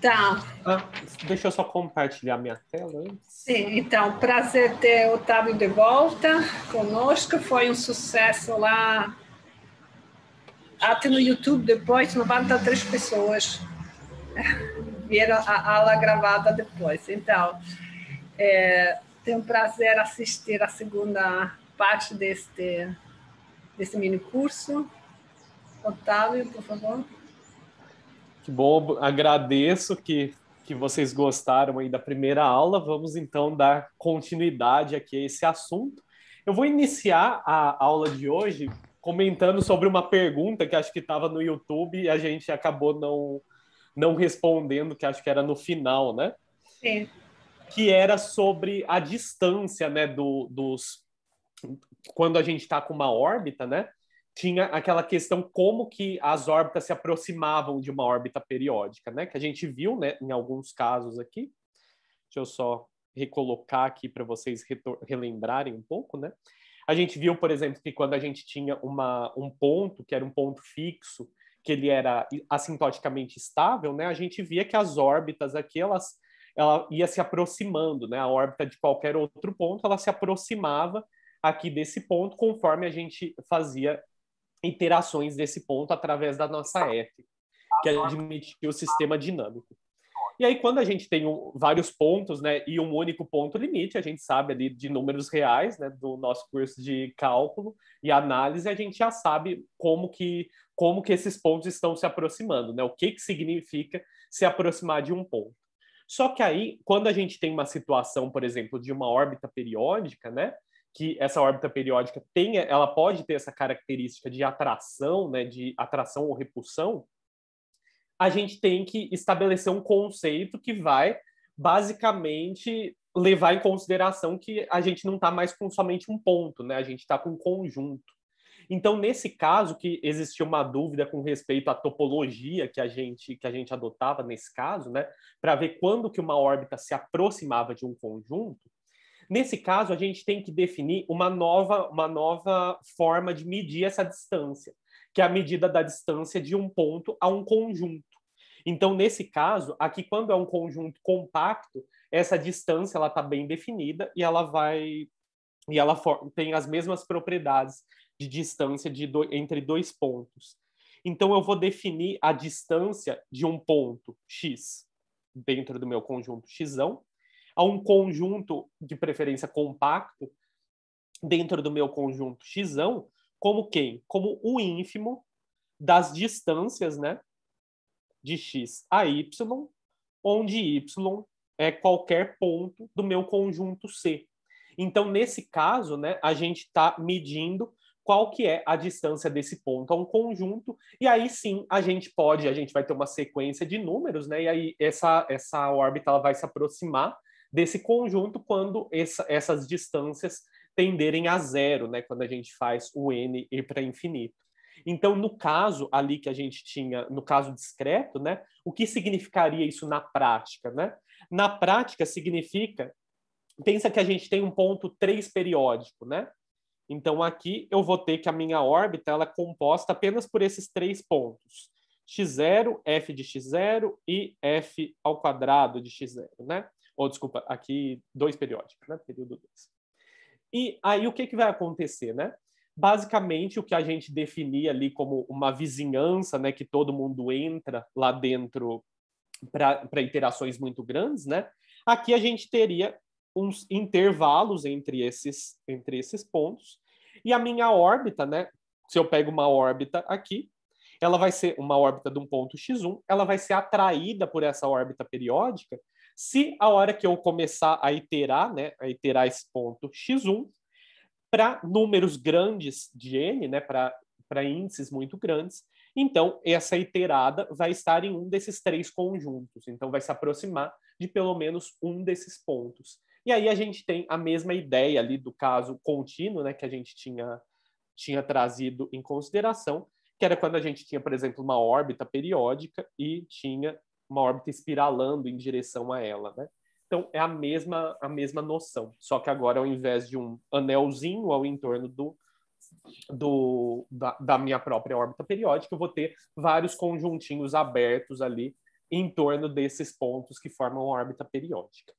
Tá. Ah, deixa eu só compartilhar minha tela. Sim, então, prazer ter o Otávio de volta conosco. Foi um sucesso lá. Até no YouTube, depois, 93 pessoas vieram a aula gravada depois. Então, é, tem um prazer assistir a segunda parte deste, desse mini curso. Otávio, por favor bom, agradeço que, que vocês gostaram aí da primeira aula. Vamos então dar continuidade aqui a esse assunto. Eu vou iniciar a aula de hoje comentando sobre uma pergunta que acho que estava no YouTube e a gente acabou não, não respondendo, que acho que era no final, né? Sim. Que era sobre a distância, né, do, dos... Quando a gente está com uma órbita, né? tinha aquela questão como que as órbitas se aproximavam de uma órbita periódica, né? Que a gente viu, né, em alguns casos aqui. Deixa eu só recolocar aqui para vocês relembrarem um pouco, né? A gente viu, por exemplo, que quando a gente tinha uma, um ponto, que era um ponto fixo, que ele era assintoticamente estável, né? A gente via que as órbitas aqui, elas ela ia se aproximando, né? A órbita de qualquer outro ponto, ela se aproximava aqui desse ponto conforme a gente fazia interações desse ponto através da nossa ética, que admitiu o sistema dinâmico. E aí, quando a gente tem um, vários pontos, né, e um único ponto limite, a gente sabe ali de números reais, né, do nosso curso de cálculo e análise, a gente já sabe como que, como que esses pontos estão se aproximando, né, o que que significa se aproximar de um ponto. Só que aí, quando a gente tem uma situação, por exemplo, de uma órbita periódica, né, que essa órbita periódica tenha, ela pode ter essa característica de atração, né, de atração ou repulsão, a gente tem que estabelecer um conceito que vai basicamente levar em consideração que a gente não está mais com somente um ponto, né? A gente está com um conjunto. Então, nesse caso que existia uma dúvida com respeito à topologia que a gente que a gente adotava nesse caso, né, para ver quando que uma órbita se aproximava de um conjunto, Nesse caso, a gente tem que definir uma nova, uma nova forma de medir essa distância, que é a medida da distância de um ponto a um conjunto. Então, nesse caso, aqui quando é um conjunto compacto, essa distância ela está bem definida e ela vai e ela tem as mesmas propriedades de distância de do, entre dois pontos. Então, eu vou definir a distância de um ponto x dentro do meu conjunto x a um conjunto de preferência compacto dentro do meu conjunto x, como quem? Como o ínfimo das distâncias, né? De x a y, onde y é qualquer ponto do meu conjunto C. Então, nesse caso, né, a gente está medindo qual que é a distância desse ponto a um conjunto, e aí sim a gente pode, a gente vai ter uma sequência de números, né? E aí essa, essa órbita ela vai se aproximar desse conjunto quando essa, essas distâncias tenderem a zero, né? Quando a gente faz o n ir para infinito. Então, no caso ali que a gente tinha, no caso discreto, né? O que significaria isso na prática, né? Na prática significa pensa que a gente tem um ponto 3 periódico, né? Então aqui eu vou ter que a minha órbita ela é composta apenas por esses três pontos: x0, f de x0 e f ao quadrado de x0, né? ou desculpa, aqui dois periódicos, né? Período 2. E aí o que, que vai acontecer, né? Basicamente, o que a gente definia ali como uma vizinhança, né, que todo mundo entra lá dentro para interações muito grandes, né? Aqui a gente teria uns intervalos entre esses, entre esses pontos. E a minha órbita, né? Se eu pego uma órbita aqui, ela vai ser uma órbita de um ponto x1, ela vai ser atraída por essa órbita periódica se a hora que eu começar a iterar, né, a iterar esse ponto x1 para números grandes de n, né, para índices muito grandes, então essa iterada vai estar em um desses três conjuntos, então vai se aproximar de pelo menos um desses pontos. E aí a gente tem a mesma ideia ali do caso contínuo, né, que a gente tinha tinha trazido em consideração, que era quando a gente tinha, por exemplo, uma órbita periódica e tinha uma órbita espiralando em direção a ela, né? Então é a mesma a mesma noção, só que agora ao invés de um anelzinho ao entorno do, do da, da minha própria órbita periódica, eu vou ter vários conjuntinhos abertos ali em torno desses pontos que formam a órbita periódica.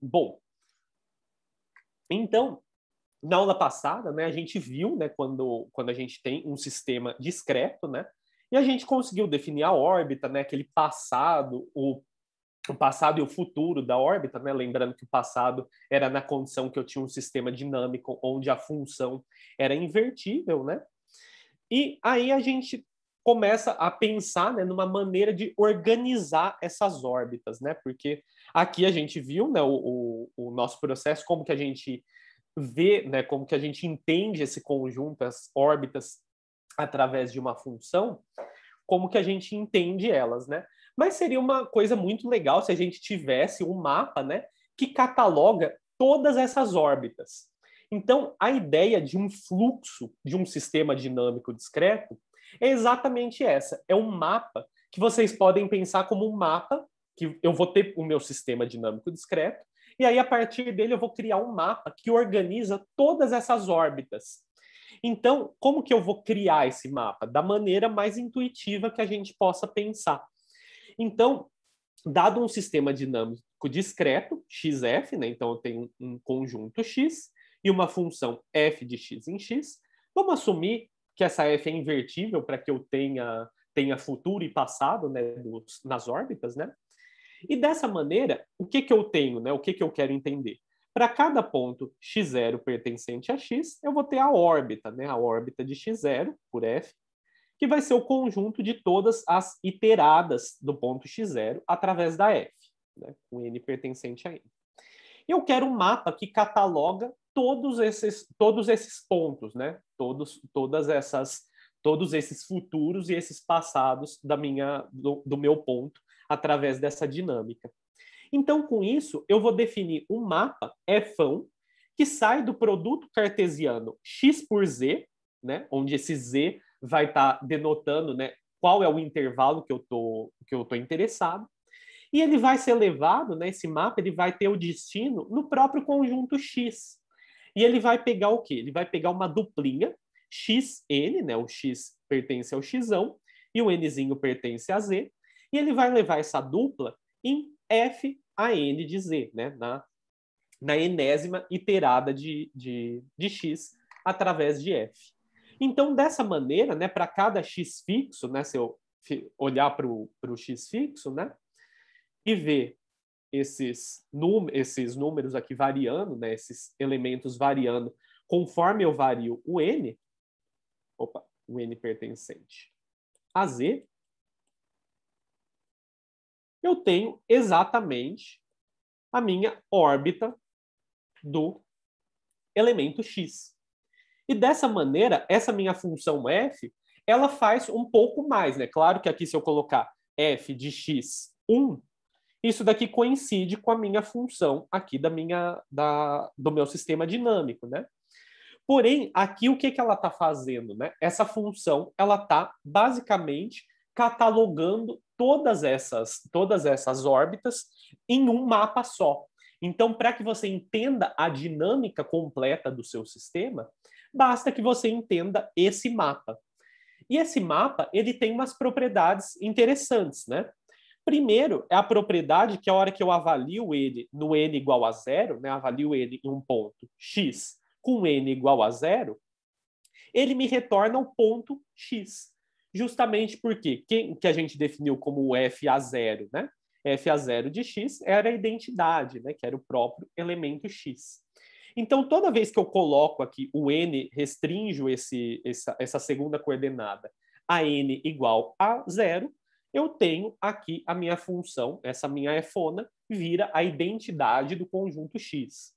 Bom, então na aula passada, né, a gente viu, né, quando quando a gente tem um sistema discreto, né, e a gente conseguiu definir a órbita, né, aquele passado, o, o passado e o futuro da órbita, né? lembrando que o passado era na condição que eu tinha um sistema dinâmico onde a função era invertível, né? E aí a gente começa a pensar né, numa maneira de organizar essas órbitas, né? Porque aqui a gente viu né, o, o, o nosso processo, como que a gente vê, né, como que a gente entende esse conjunto, as órbitas, através de uma função como que a gente entende elas, né? Mas seria uma coisa muito legal se a gente tivesse um mapa, né, que cataloga todas essas órbitas. Então, a ideia de um fluxo de um sistema dinâmico discreto é exatamente essa. É um mapa que vocês podem pensar como um mapa que eu vou ter o meu sistema dinâmico discreto e aí a partir dele eu vou criar um mapa que organiza todas essas órbitas então, como que eu vou criar esse mapa? Da maneira mais intuitiva que a gente possa pensar. Então, dado um sistema dinâmico discreto, xf, né? então eu tenho um conjunto x e uma função f de x em x, vamos assumir que essa f é invertível para que eu tenha, tenha futuro e passado né? Dos, nas órbitas, né? E dessa maneira, o que, que eu tenho, né? o que, que eu quero entender? Para cada ponto x0 pertencente a x, eu vou ter a órbita, né? a órbita de x0 por f, que vai ser o conjunto de todas as iteradas do ponto x0 através da f, né? com n pertencente a n. Eu quero um mapa que cataloga todos esses, todos esses pontos, né? todos, todas essas, todos esses futuros e esses passados da minha, do, do meu ponto através dessa dinâmica. Então, com isso, eu vou definir um mapa é Fão que sai do produto cartesiano x por z, né, onde esse z vai estar tá denotando, né, qual é o intervalo que eu tô que eu tô interessado. E ele vai ser levado, né, esse mapa, ele vai ter o destino no próprio conjunto x. E ele vai pegar o quê? Ele vai pegar uma duplinha xn, né, o x pertence ao x, e o nzinho pertence a z, e ele vai levar essa dupla em F a N de Z, né? na, na enésima iterada de, de, de X através de F. Então, dessa maneira, né, para cada X fixo, né, se eu olhar para o X fixo né, e ver esses, esses números aqui variando, né, esses elementos variando, conforme eu vario o N, opa, o N pertencente a Z, eu tenho exatamente a minha órbita do elemento x. E dessa maneira, essa minha função f, ela faz um pouco mais, né? Claro que aqui se eu colocar f de x1, isso daqui coincide com a minha função aqui da minha da, do meu sistema dinâmico, né? Porém, aqui o que, que ela está fazendo, né? Essa função, ela está basicamente catalogando todas essas, todas essas órbitas em um mapa só. Então, para que você entenda a dinâmica completa do seu sistema, basta que você entenda esse mapa. E esse mapa, ele tem umas propriedades interessantes, né? Primeiro, é a propriedade que a hora que eu avalio ele no n igual a zero, né, avalio ele em um ponto x com n igual a zero, ele me retorna o ponto x justamente porque quem que a gente definiu como f a zero, né? f a zero de x era a identidade, né? Que era o próprio elemento x. Então, toda vez que eu coloco aqui o n, restringo esse, essa, essa segunda coordenada a n igual a zero, eu tenho aqui a minha função, essa minha efona, vira a identidade do conjunto x.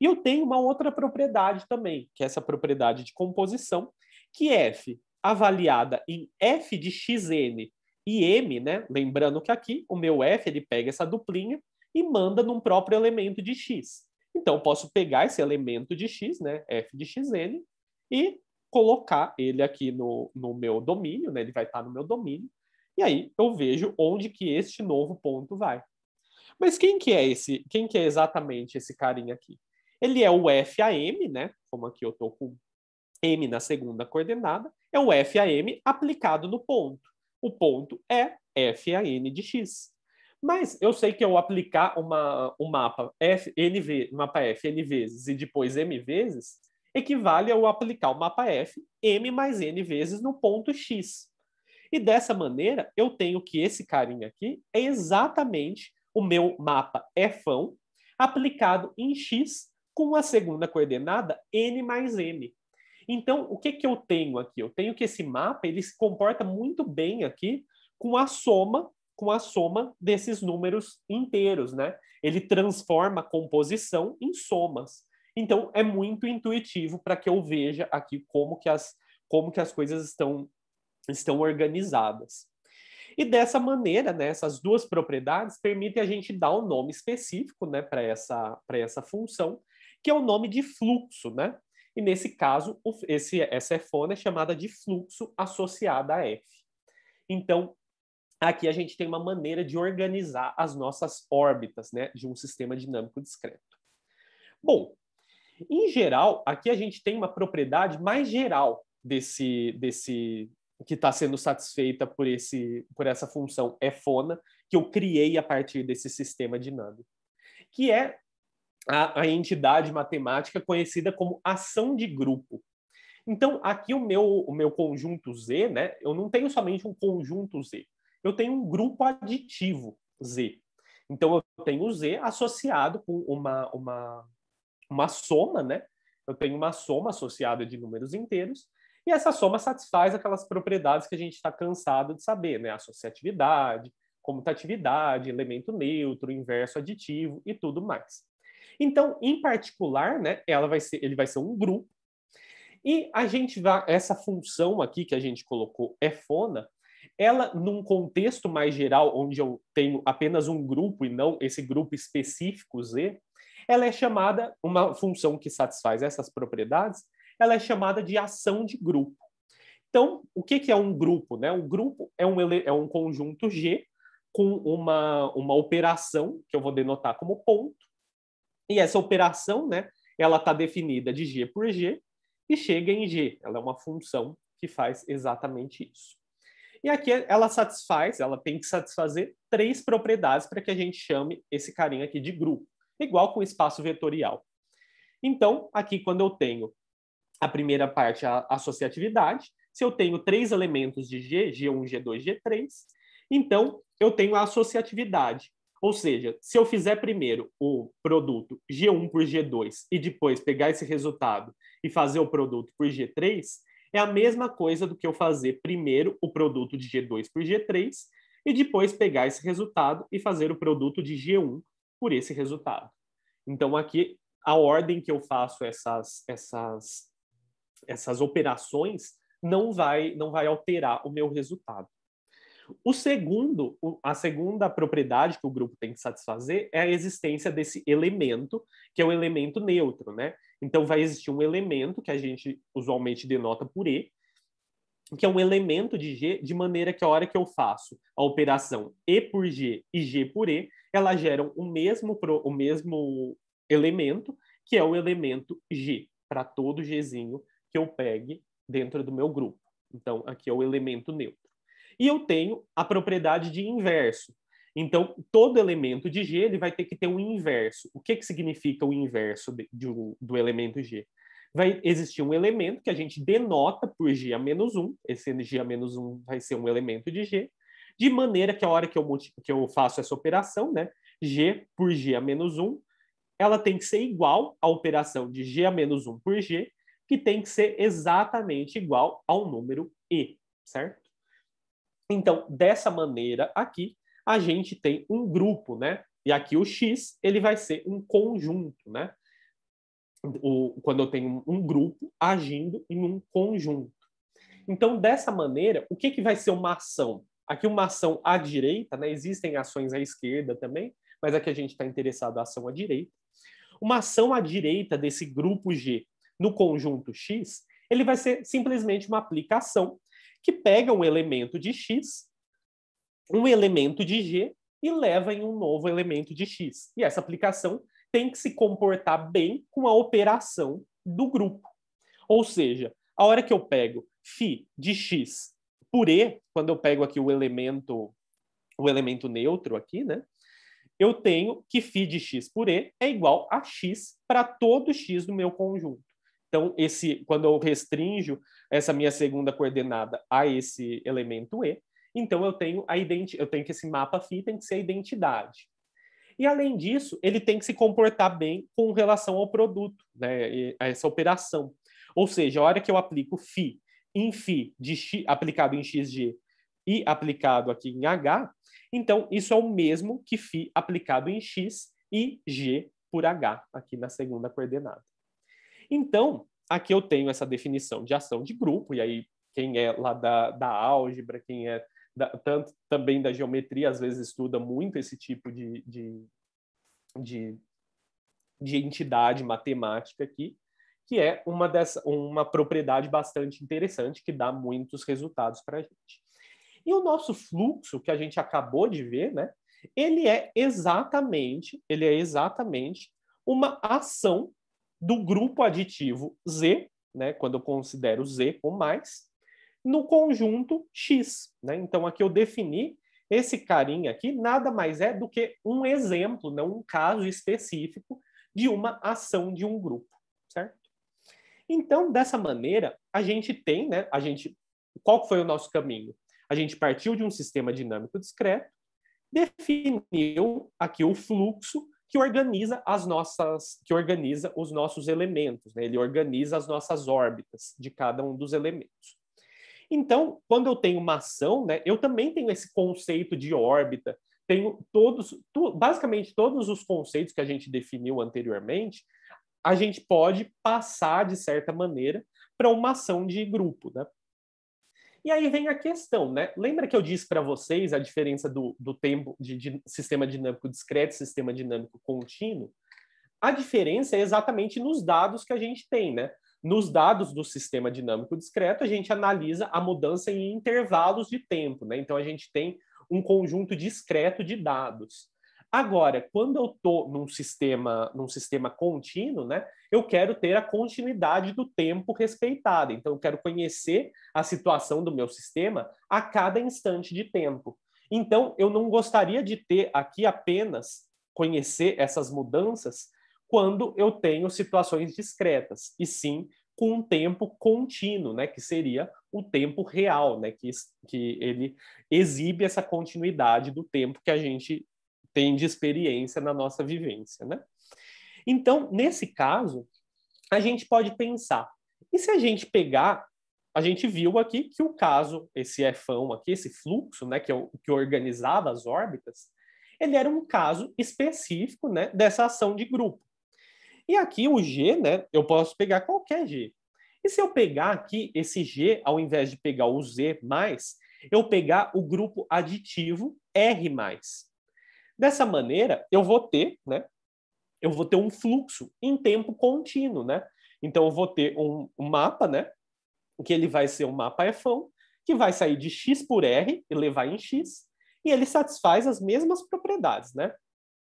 E eu tenho uma outra propriedade também, que é essa propriedade de composição, que é f avaliada em f de xn e m, né? Lembrando que aqui o meu f ele pega essa duplinha e manda num próprio elemento de x. Então eu posso pegar esse elemento de x, né? f de xn e colocar ele aqui no, no meu domínio, né? Ele vai estar no meu domínio. E aí eu vejo onde que este novo ponto vai. Mas quem que é esse? Quem que é exatamente esse carinha aqui? Ele é o f a m, né? Como aqui eu estou com m na segunda coordenada, é o FAM aplicado no ponto. O ponto é FAN de X. Mas eu sei que eu aplicar uma, um mapa F, NV, mapa F N vezes e depois M vezes, equivale a eu aplicar o mapa F M mais N vezes no ponto X. E dessa maneira, eu tenho que esse carinha aqui é exatamente o meu mapa Fão aplicado em X com a segunda coordenada N mais M. Então, o que, que eu tenho aqui? Eu tenho que esse mapa ele se comporta muito bem aqui com a soma com a soma desses números inteiros, né? Ele transforma a composição em somas. Então é muito intuitivo para que eu veja aqui como que as como que as coisas estão estão organizadas. E dessa maneira, né, essas duas propriedades permitem a gente dar um nome específico, né, para essa para essa função, que é o nome de fluxo, né? E nesse caso, esse, essa fona é chamada de fluxo associado a F. Então, aqui a gente tem uma maneira de organizar as nossas órbitas né, de um sistema dinâmico discreto. Bom, em geral, aqui a gente tem uma propriedade mais geral desse, desse que está sendo satisfeita por, esse, por essa função fona que eu criei a partir desse sistema dinâmico, que é a, a entidade matemática conhecida como ação de grupo. Então, aqui o meu, o meu conjunto Z, né? Eu não tenho somente um conjunto Z, eu tenho um grupo aditivo Z. Então, eu tenho o Z associado com uma, uma, uma soma, né? Eu tenho uma soma associada de números inteiros, e essa soma satisfaz aquelas propriedades que a gente está cansado de saber, né? Associatividade, comutatividade, elemento neutro, inverso aditivo e tudo mais. Então, em particular, né, ela vai ser, ele vai ser um grupo. E a gente vai, essa função aqui que a gente colocou é fona, ela num contexto mais geral, onde eu tenho apenas um grupo e não esse grupo específico Z, ela é chamada uma função que satisfaz essas propriedades, ela é chamada de ação de grupo. Então, o que, que é um grupo? Né? Um grupo é um, é um conjunto G com uma, uma operação que eu vou denotar como ponto, e essa operação, né, ela está definida de G por G e chega em G. Ela é uma função que faz exatamente isso. E aqui ela satisfaz, ela tem que satisfazer três propriedades para que a gente chame esse carinha aqui de grupo, igual com o espaço vetorial. Então, aqui quando eu tenho a primeira parte, a associatividade, se eu tenho três elementos de G, G1, G2, G3, então eu tenho a associatividade. Ou seja, se eu fizer primeiro o produto G1 por G2 e depois pegar esse resultado e fazer o produto por G3, é a mesma coisa do que eu fazer primeiro o produto de G2 por G3 e depois pegar esse resultado e fazer o produto de G1 por esse resultado. Então, aqui, a ordem que eu faço essas, essas, essas operações não vai, não vai alterar o meu resultado. O segundo, a segunda propriedade que o grupo tem que satisfazer é a existência desse elemento, que é o elemento neutro, né? Então vai existir um elemento que a gente usualmente denota por E, que é um elemento de G, de maneira que a hora que eu faço a operação E por G e G por E, elas geram o mesmo, o mesmo elemento, que é o elemento G, para todo Gzinho que eu pegue dentro do meu grupo. Então, aqui é o elemento neutro. E eu tenho a propriedade de inverso. Então, todo elemento de G ele vai ter que ter um inverso. O que, que significa o inverso de, de, do elemento G? Vai existir um elemento que a gente denota por G a menos 1, esse G a menos 1 vai ser um elemento de G, de maneira que a hora que eu, que eu faço essa operação, né, G por G a menos 1, ela tem que ser igual à operação de G a menos 1 por G, que tem que ser exatamente igual ao número E, certo? Então, dessa maneira aqui, a gente tem um grupo, né? E aqui o X, ele vai ser um conjunto, né? O, quando eu tenho um grupo agindo em um conjunto. Então, dessa maneira, o que, que vai ser uma ação? Aqui uma ação à direita, né? Existem ações à esquerda também, mas aqui a gente está interessado na ação à direita. Uma ação à direita desse grupo G no conjunto X, ele vai ser simplesmente uma aplicação que pega um elemento de x, um elemento de g e leva em um novo elemento de x. E essa aplicação tem que se comportar bem com a operação do grupo. Ou seja, a hora que eu pego φ de x por e, quando eu pego aqui o elemento o elemento neutro aqui, né? Eu tenho que φ de x por e é igual a x para todo x do meu conjunto. Então, esse, quando eu restringo essa minha segunda coordenada a esse elemento E, então eu tenho a identi eu tenho que esse mapa φ tem que ser a identidade. E além disso, ele tem que se comportar bem com relação ao produto, né, a essa operação. Ou seja, a hora que eu aplico φ em φ de x, aplicado em xg e aplicado aqui em h, então isso é o mesmo que φ aplicado em x e g por h aqui na segunda coordenada. Então, aqui eu tenho essa definição de ação de grupo, e aí quem é lá da, da álgebra, quem é da, tanto também da geometria, às vezes estuda muito esse tipo de, de, de, de entidade matemática aqui, que é uma, dessa, uma propriedade bastante interessante que dá muitos resultados para a gente. E o nosso fluxo que a gente acabou de ver, né? Ele é exatamente, ele é exatamente uma ação do grupo aditivo Z, né, quando eu considero Z com mais, no conjunto X. Né? Então, aqui eu defini esse carinha aqui, nada mais é do que um exemplo, não né, um caso específico de uma ação de um grupo, certo? Então, dessa maneira, a gente tem, né, a gente, qual foi o nosso caminho? A gente partiu de um sistema dinâmico discreto, definiu aqui o fluxo que organiza as nossas, que organiza os nossos elementos, né? ele organiza as nossas órbitas de cada um dos elementos. Então, quando eu tenho uma ação, né, eu também tenho esse conceito de órbita, tenho todos, tu, basicamente todos os conceitos que a gente definiu anteriormente, a gente pode passar de certa maneira para uma ação de grupo, né? E aí vem a questão, né? Lembra que eu disse para vocês a diferença do, do tempo de, de sistema dinâmico discreto e sistema dinâmico contínuo? A diferença é exatamente nos dados que a gente tem, né? Nos dados do sistema dinâmico discreto, a gente analisa a mudança em intervalos de tempo, né? Então a gente tem um conjunto discreto de dados. Agora, quando eu estou num sistema, num sistema contínuo, né, eu quero ter a continuidade do tempo respeitada. Então, eu quero conhecer a situação do meu sistema a cada instante de tempo. Então, eu não gostaria de ter aqui apenas conhecer essas mudanças quando eu tenho situações discretas, e sim com um tempo contínuo, né, que seria o tempo real, né, que, que ele exibe essa continuidade do tempo que a gente tem de experiência na nossa vivência, né? Então, nesse caso, a gente pode pensar, e se a gente pegar, a gente viu aqui que o caso, esse efão aqui, esse fluxo, né, que, é o, que organizava as órbitas, ele era um caso específico, né, dessa ação de grupo. E aqui o G, né, eu posso pegar qualquer G. E se eu pegar aqui esse G, ao invés de pegar o Z+, eu pegar o grupo aditivo R+. Dessa maneira, eu vou ter, né? Eu vou ter um fluxo em tempo contínuo, né? Então, eu vou ter um, um mapa, né? Que ele vai ser um mapa f que vai sair de x por r e levar em x, e ele satisfaz as mesmas propriedades, né?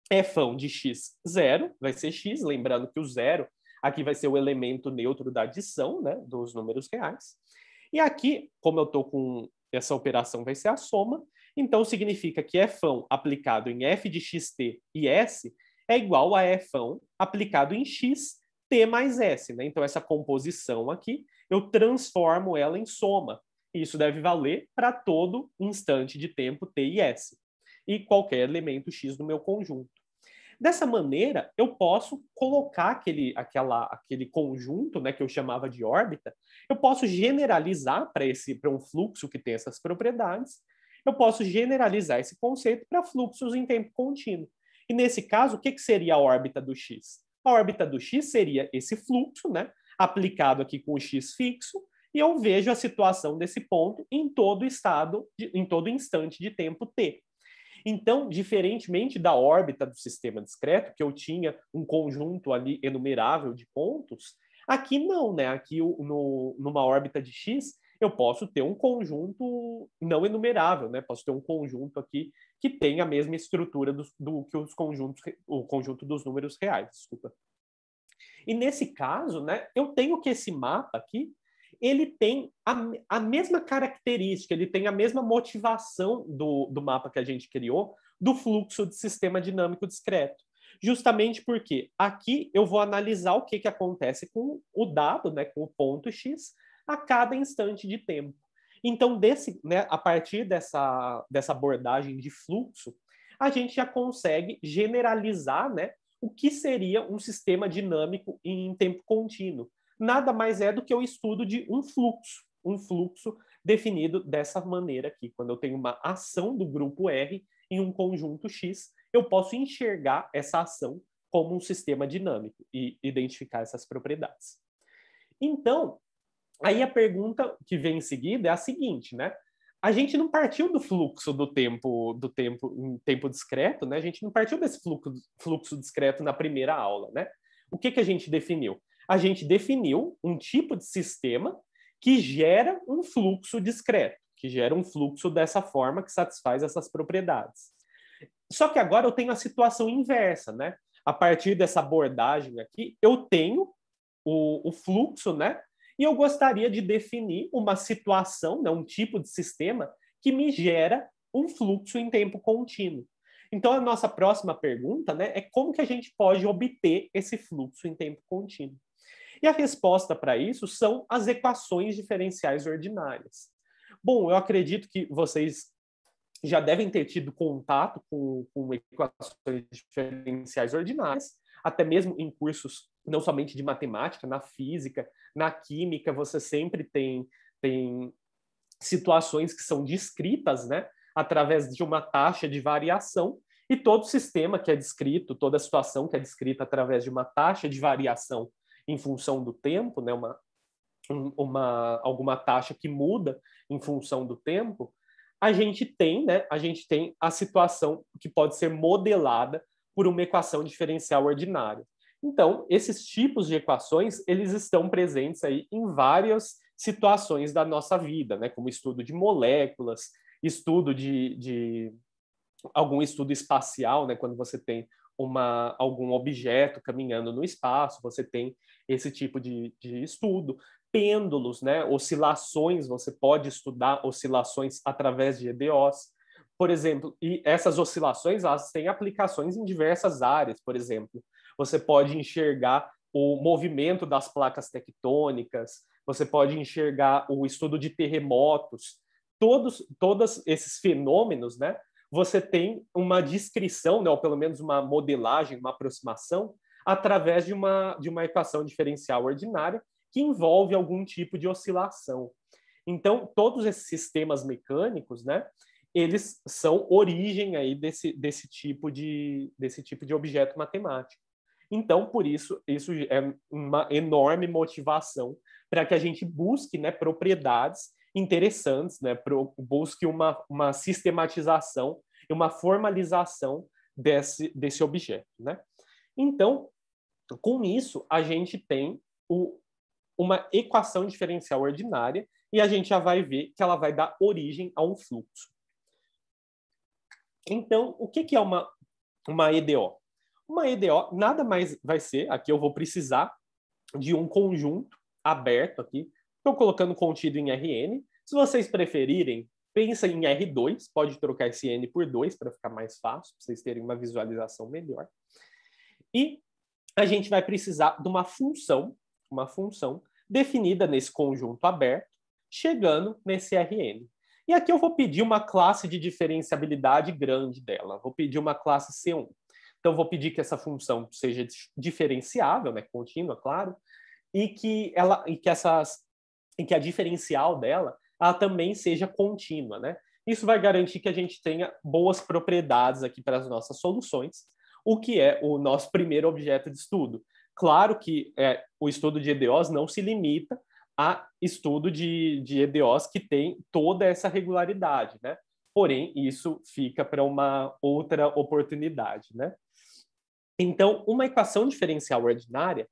f de x, zero, vai ser x, lembrando que o zero aqui vai ser o elemento neutro da adição, né? Dos números reais. E aqui, como eu estou com essa operação vai ser a soma, então, significa que fão aplicado em f de xt e s é igual a fão aplicado em x, t mais s. Né? Então, essa composição aqui, eu transformo ela em soma. Isso deve valer para todo instante de tempo t e s e qualquer elemento x do meu conjunto. Dessa maneira, eu posso colocar aquele, aquela, aquele conjunto né, que eu chamava de órbita, eu posso generalizar para um fluxo que tem essas propriedades, eu posso generalizar esse conceito para fluxos em tempo contínuo. E nesse caso, o que, que seria a órbita do X? A órbita do X seria esse fluxo, né, aplicado aqui com o X fixo, e eu vejo a situação desse ponto em todo estado, de, em todo instante de tempo t. Então, diferentemente da órbita do sistema discreto, que eu tinha um conjunto ali enumerável de pontos, aqui não, né? Aqui no, numa órbita de x, eu posso ter um conjunto não enumerável, né? Posso ter um conjunto aqui que tem a mesma estrutura do, do que os conjuntos, o conjunto dos números reais, desculpa. E nesse caso, né, eu tenho que esse mapa aqui, ele tem a, a mesma característica, ele tem a mesma motivação do, do mapa que a gente criou, do fluxo de sistema dinâmico discreto. Justamente porque aqui eu vou analisar o que, que acontece com o dado, né, com o ponto X, a cada instante de tempo. Então, desse, né, a partir dessa, dessa abordagem de fluxo, a gente já consegue generalizar né, o que seria um sistema dinâmico em tempo contínuo. Nada mais é do que o estudo de um fluxo, um fluxo definido dessa maneira aqui. Quando eu tenho uma ação do grupo R em um conjunto X, eu posso enxergar essa ação como um sistema dinâmico e identificar essas propriedades. Então, Aí a pergunta que vem em seguida é a seguinte, né? A gente não partiu do fluxo do tempo do tempo em tempo discreto, né? A gente não partiu desse fluxo, fluxo discreto na primeira aula, né? O que que a gente definiu? A gente definiu um tipo de sistema que gera um fluxo discreto, que gera um fluxo dessa forma que satisfaz essas propriedades. Só que agora eu tenho a situação inversa, né? A partir dessa abordagem aqui, eu tenho o, o fluxo, né? E eu gostaria de definir uma situação, né, um tipo de sistema que me gera um fluxo em tempo contínuo. Então, a nossa próxima pergunta né, é como que a gente pode obter esse fluxo em tempo contínuo. E a resposta para isso são as equações diferenciais ordinárias. Bom, eu acredito que vocês já devem ter tido contato com, com equações diferenciais ordinárias, até mesmo em cursos não somente de matemática, na física, na química, você sempre tem, tem situações que são descritas, né? Através de uma taxa de variação, e todo sistema que é descrito, toda situação que é descrita através de uma taxa de variação em função do tempo, né? Uma, uma, alguma taxa que muda em função do tempo, a gente tem, né? A gente tem a situação que pode ser modelada por uma equação diferencial ordinária. Então, esses tipos de equações, eles estão presentes aí em várias situações da nossa vida, né? como estudo de moléculas, estudo de, de algum estudo espacial, né? quando você tem uma, algum objeto caminhando no espaço, você tem esse tipo de, de estudo. Pêndulos, né? oscilações, você pode estudar oscilações através de EDOs por exemplo, e essas oscilações elas têm aplicações em diversas áreas, por exemplo, você pode enxergar o movimento das placas tectônicas, você pode enxergar o estudo de terremotos, todos, todos esses fenômenos, né? Você tem uma descrição, né, ou pelo menos uma modelagem, uma aproximação, através de uma, de uma equação diferencial ordinária que envolve algum tipo de oscilação. Então, todos esses sistemas mecânicos, né, eles são origem aí desse, desse, tipo de, desse tipo de objeto matemático. Então, por isso, isso é uma enorme motivação para que a gente busque né, propriedades interessantes, né, pro, busque uma, uma sistematização e uma formalização desse, desse objeto. Né? Então, com isso, a gente tem o, uma equação diferencial ordinária e a gente já vai ver que ela vai dar origem a um fluxo. Então, o que, que é uma, uma EDO? Uma EDO nada mais vai ser, aqui eu vou precisar de um conjunto aberto aqui, estou colocando contido em Rn. Se vocês preferirem, pensa em R2, pode trocar esse N por 2 para ficar mais fácil, para vocês terem uma visualização melhor. E a gente vai precisar de uma função, uma função definida nesse conjunto aberto, chegando nesse Rn. E aqui eu vou pedir uma classe de diferenciabilidade grande dela, vou pedir uma classe C1. Então, vou pedir que essa função seja diferenciável, né, contínua, claro, e que, ela, e que, essas, e que a diferencial dela ela também seja contínua. Né? Isso vai garantir que a gente tenha boas propriedades aqui para as nossas soluções, o que é o nosso primeiro objeto de estudo. Claro que é, o estudo de EDOs não se limita a estudo de, de EDOs que tem toda essa regularidade, né? Porém, isso fica para uma outra oportunidade, né? Então, uma equação diferencial ordinária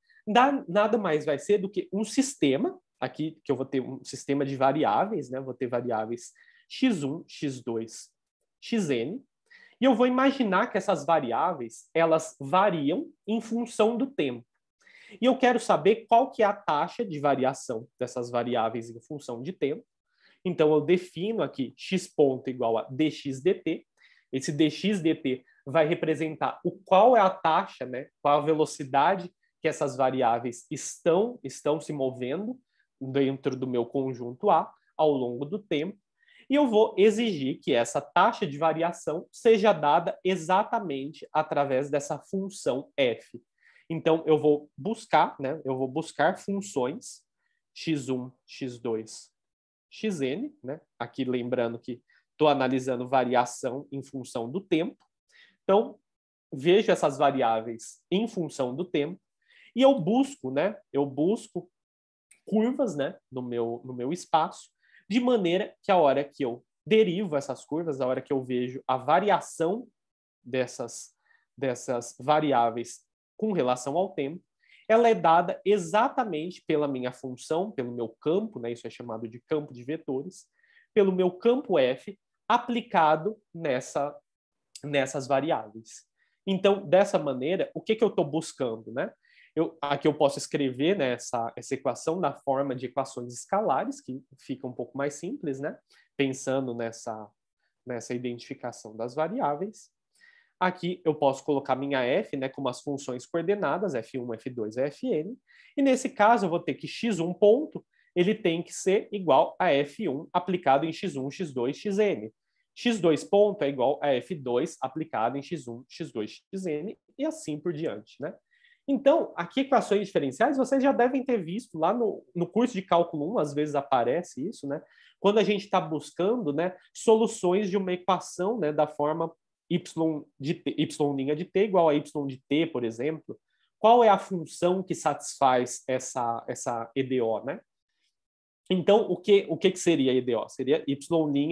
nada mais vai ser do que um sistema, aqui que eu vou ter um sistema de variáveis, né? Vou ter variáveis x1, x2, xn, e eu vou imaginar que essas variáveis, elas variam em função do tempo. E eu quero saber qual que é a taxa de variação dessas variáveis em função de tempo. Então, eu defino aqui x ponto igual a dx dt. Esse dx dt vai representar o qual é a taxa, né? qual a velocidade que essas variáveis estão, estão se movendo dentro do meu conjunto A ao longo do tempo, e eu vou exigir que essa taxa de variação seja dada exatamente através dessa função f. Então eu vou buscar, né? Eu vou buscar funções x1, x2, xn, né? Aqui lembrando que estou analisando variação em função do tempo. Então, vejo essas variáveis em função do tempo e eu busco, né? Eu busco curvas, né, no meu no meu espaço, de maneira que a hora que eu derivo essas curvas, a hora que eu vejo a variação dessas dessas variáveis com relação ao tempo, ela é dada exatamente pela minha função, pelo meu campo, né? Isso é chamado de campo de vetores, pelo meu campo f aplicado nessa nessas variáveis. Então, dessa maneira, o que, que eu estou buscando, né? Eu, aqui eu posso escrever né, essa, essa equação na forma de equações escalares, que fica um pouco mais simples, né? Pensando nessa, nessa identificação das variáveis. Aqui eu posso colocar minha f né, como as funções coordenadas, f1, f2 e fn. E nesse caso eu vou ter que x1 ponto, ele tem que ser igual a f1 aplicado em x1, x2, xn x2 ponto é igual a f2 aplicado em x1, x2, xn e assim por diante, né? Então, aqui equações diferenciais, vocês já devem ter visto lá no, no curso de cálculo 1, às vezes aparece isso, né? Quando a gente está buscando né, soluções de uma equação né, da forma y de, t, y' de t igual a y de t, por exemplo, qual é a função que satisfaz essa, essa EDO, né? Então, o que, o que, que seria IDO? Seria y'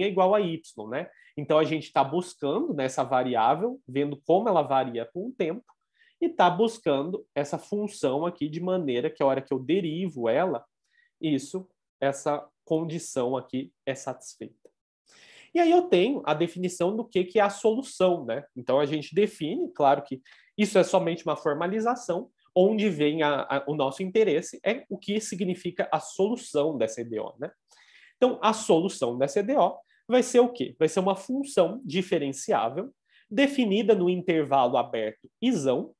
igual a y, né? Então, a gente está buscando nessa variável, vendo como ela varia com o tempo, e está buscando essa função aqui de maneira que a hora que eu derivo ela, isso, essa condição aqui é satisfeita. E aí eu tenho a definição do que, que é a solução, né? Então, a gente define, claro que isso é somente uma formalização, onde vem a, a, o nosso interesse é o que significa a solução dessa EDO, né? Então, a solução dessa EDO vai ser o quê? Vai ser uma função diferenciável definida no intervalo aberto isão.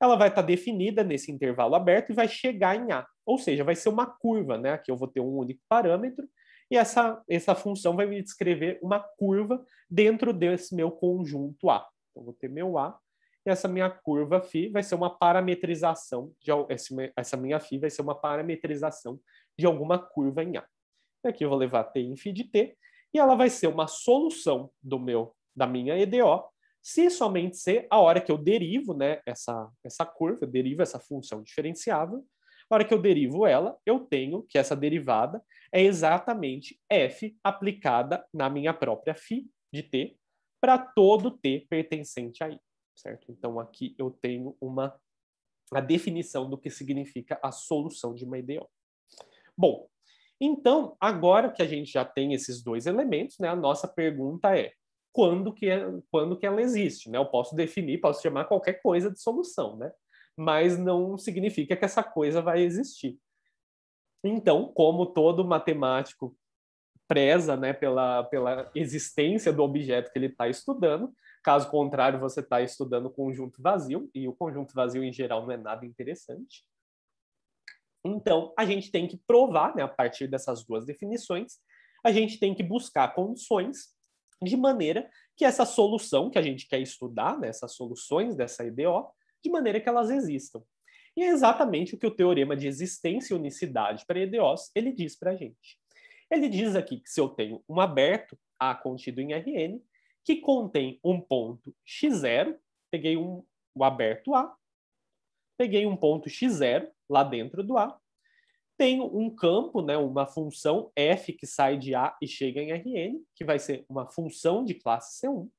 Ela vai estar tá definida nesse intervalo aberto e vai chegar em A, ou seja, vai ser uma curva, né? Aqui eu vou ter um único parâmetro e essa, essa função vai me descrever uma curva dentro desse meu conjunto A. Então, eu vou ter meu A e essa minha curva φ vai ser uma parametrização, de, essa minha φ vai ser uma parametrização de alguma curva em A. E aqui eu vou levar T em φ de T, e ela vai ser uma solução do meu da minha EDO, se somente se a hora que eu derivo né, essa, essa curva, eu derivo essa função diferenciável, a hora que eu derivo ela, eu tenho que essa derivada é exatamente f aplicada na minha própria φ de t para todo t pertencente a certo? Então aqui eu tenho uma a definição do que significa a solução de uma EDO. Bom, então agora que a gente já tem esses dois elementos, né, a nossa pergunta é quando que, é, quando que ela existe, né? Eu posso definir, posso chamar qualquer coisa de solução, né? Mas não significa que essa coisa vai existir. Então, como todo matemático preza né, pela, pela existência do objeto que ele está estudando, Caso contrário, você está estudando conjunto vazio, e o conjunto vazio em geral não é nada interessante. Então, a gente tem que provar, né, a partir dessas duas definições, a gente tem que buscar condições de maneira que essa solução que a gente quer estudar, né, essas soluções dessa IDO, de maneira que elas existam. E é exatamente o que o teorema de existência e unicidade para EDOs ele diz para a gente. Ele diz aqui que se eu tenho um aberto A contido em Rn, que contém um ponto x0, peguei um, o aberto A, peguei um ponto x0 lá dentro do A, tenho um campo, né, uma função f que sai de A e chega em Rn, que vai ser uma função de classe C1.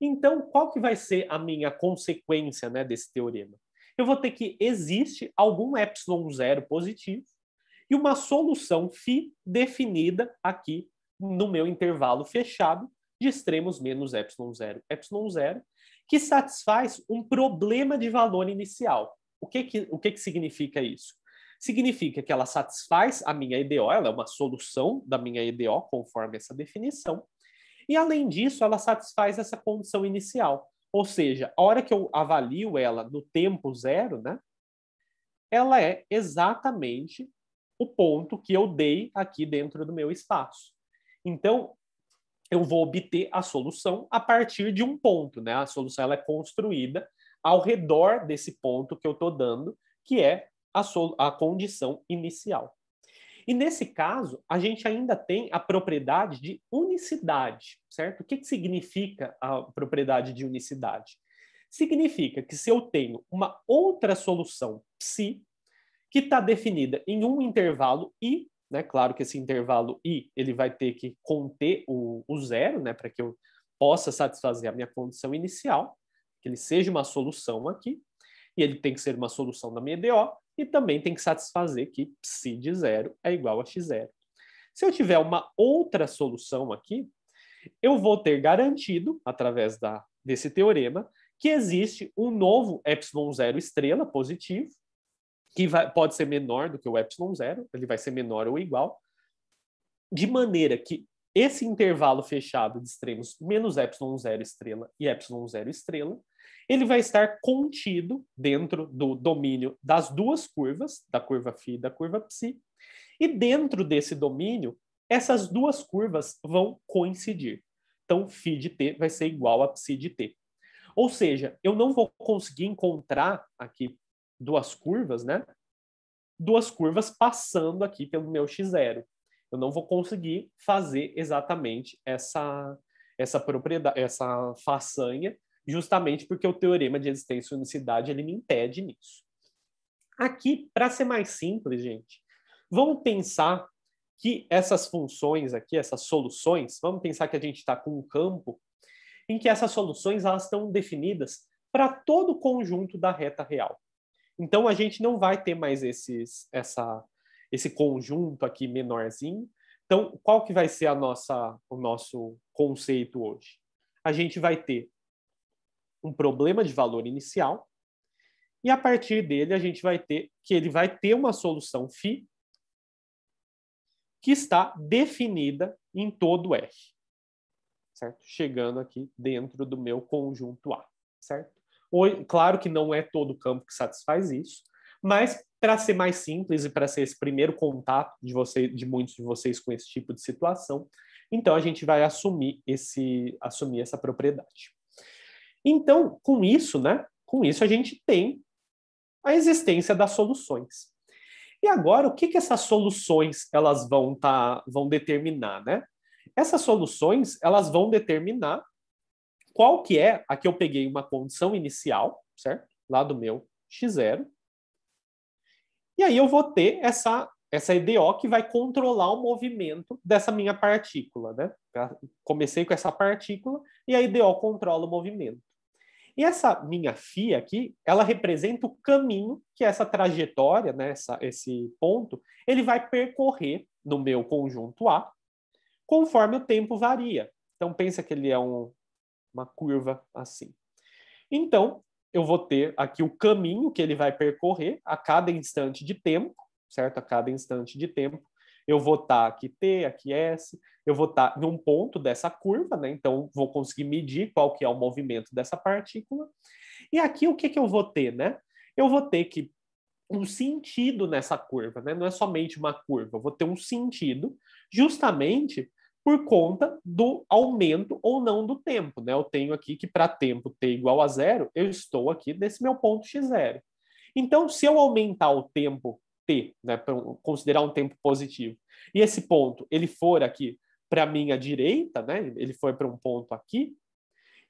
Então, qual que vai ser a minha consequência né, desse teorema? Eu vou ter que existe algum epsilon zero positivo e uma solução φ definida aqui no meu intervalo fechado de extremos menos epsilon zero, epsilon zero, que satisfaz um problema de valor inicial. O que que, o que, que significa isso? Significa que ela satisfaz a minha EDO, ela é uma solução da minha EDO, conforme essa definição, e além disso, ela satisfaz essa condição inicial. Ou seja, a hora que eu avalio ela no tempo zero, né, ela é exatamente o ponto que eu dei aqui dentro do meu espaço. Então, eu vou obter a solução a partir de um ponto, né? A solução ela é construída ao redor desse ponto que eu estou dando, que é a, so a condição inicial. E nesse caso, a gente ainda tem a propriedade de unicidade, certo? O que, que significa a propriedade de unicidade? Significa que se eu tenho uma outra solução psi, que está definida em um intervalo i, né? Claro que esse intervalo i ele vai ter que conter o, o zero, né? para que eu possa satisfazer a minha condição inicial, que ele seja uma solução aqui, e ele tem que ser uma solução da minha DO, e também tem que satisfazer que psi de zero é igual a x zero Se eu tiver uma outra solução aqui, eu vou ter garantido, através da, desse teorema, que existe um novo ε0 estrela positivo, que vai, pode ser menor do que o epsilon zero, ele vai ser menor ou igual, de maneira que esse intervalo fechado de extremos menos epsilon zero estrela e epsilon zero estrela, ele vai estar contido dentro do domínio das duas curvas, da curva φ e da curva psi, e dentro desse domínio, essas duas curvas vão coincidir. Então, φ de t vai ser igual a psi de t. Ou seja, eu não vou conseguir encontrar aqui duas curvas, né? Duas curvas passando aqui pelo meu x0. Eu não vou conseguir fazer exatamente essa essa propriedade, essa façanha, justamente porque o teorema de existência e unicidade ele me impede nisso. Aqui, para ser mais simples, gente, vamos pensar que essas funções aqui, essas soluções, vamos pensar que a gente está com um campo em que essas soluções elas estão definidas para todo o conjunto da reta real. Então a gente não vai ter mais esses, essa, esse conjunto aqui menorzinho. Então qual que vai ser a nossa, o nosso conceito hoje? A gente vai ter um problema de valor inicial e a partir dele a gente vai ter que ele vai ter uma solução φ que está definida em todo R, certo? Chegando aqui dentro do meu conjunto A, certo? Claro que não é todo campo que satisfaz isso, mas para ser mais simples e para ser esse primeiro contato de, você, de muitos de vocês com esse tipo de situação, então a gente vai assumir, esse, assumir essa propriedade. Então, com isso, né? Com isso a gente tem a existência das soluções. E agora, o que, que essas soluções elas vão tá, vão determinar, né? Essas soluções elas vão determinar qual que é? Aqui eu peguei uma condição inicial, certo? Lá do meu x0. E aí eu vou ter essa essa EDO que vai controlar o movimento dessa minha partícula, né? Comecei com essa partícula e a EDO controla o movimento. E essa minha φ aqui, ela representa o caminho que essa trajetória, né, essa, esse ponto, ele vai percorrer no meu conjunto A, conforme o tempo varia. Então pensa que ele é um, uma curva assim. Então, eu vou ter aqui o caminho que ele vai percorrer a cada instante de tempo, certo? A cada instante de tempo. Eu vou estar tá aqui T, aqui S, eu vou estar tá num ponto dessa curva, né? Então, vou conseguir medir qual que é o movimento dessa partícula. E aqui, o que, que eu vou ter, né? Eu vou ter que um sentido nessa curva, né? Não é somente uma curva, eu vou ter um sentido justamente por conta do aumento ou não do tempo. Né? Eu tenho aqui que para tempo t igual a zero, eu estou aqui nesse meu ponto x0. Então, se eu aumentar o tempo t, né, para considerar um tempo positivo, e esse ponto ele for aqui para a minha direita, né, ele foi para um ponto aqui,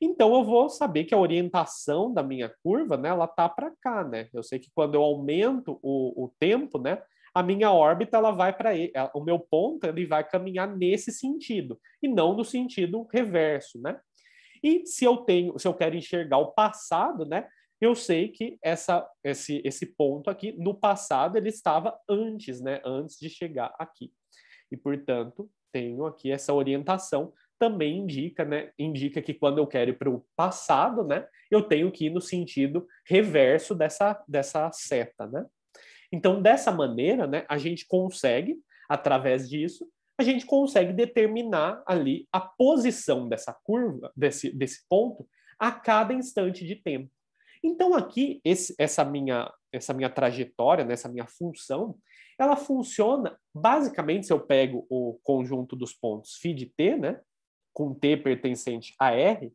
então eu vou saber que a orientação da minha curva, né, ela tá para cá, né? Eu sei que quando eu aumento o, o tempo, né, a minha órbita ela vai para o meu ponto ele vai caminhar nesse sentido e não no sentido reverso, né? E se eu tenho, se eu quero enxergar o passado, né? Eu sei que essa, esse, esse ponto aqui no passado ele estava antes, né? Antes de chegar aqui. E portanto tenho aqui essa orientação também indica, né? Indica que quando eu quero ir para o passado, né? Eu tenho que ir no sentido reverso dessa, dessa seta, né? Então, dessa maneira, né, a gente consegue, através disso, a gente consegue determinar ali a posição dessa curva, desse, desse ponto, a cada instante de tempo. Então, aqui, esse, essa, minha, essa minha trajetória, né, essa minha função, ela funciona basicamente se eu pego o conjunto dos pontos φ de t, né, com t pertencente a r,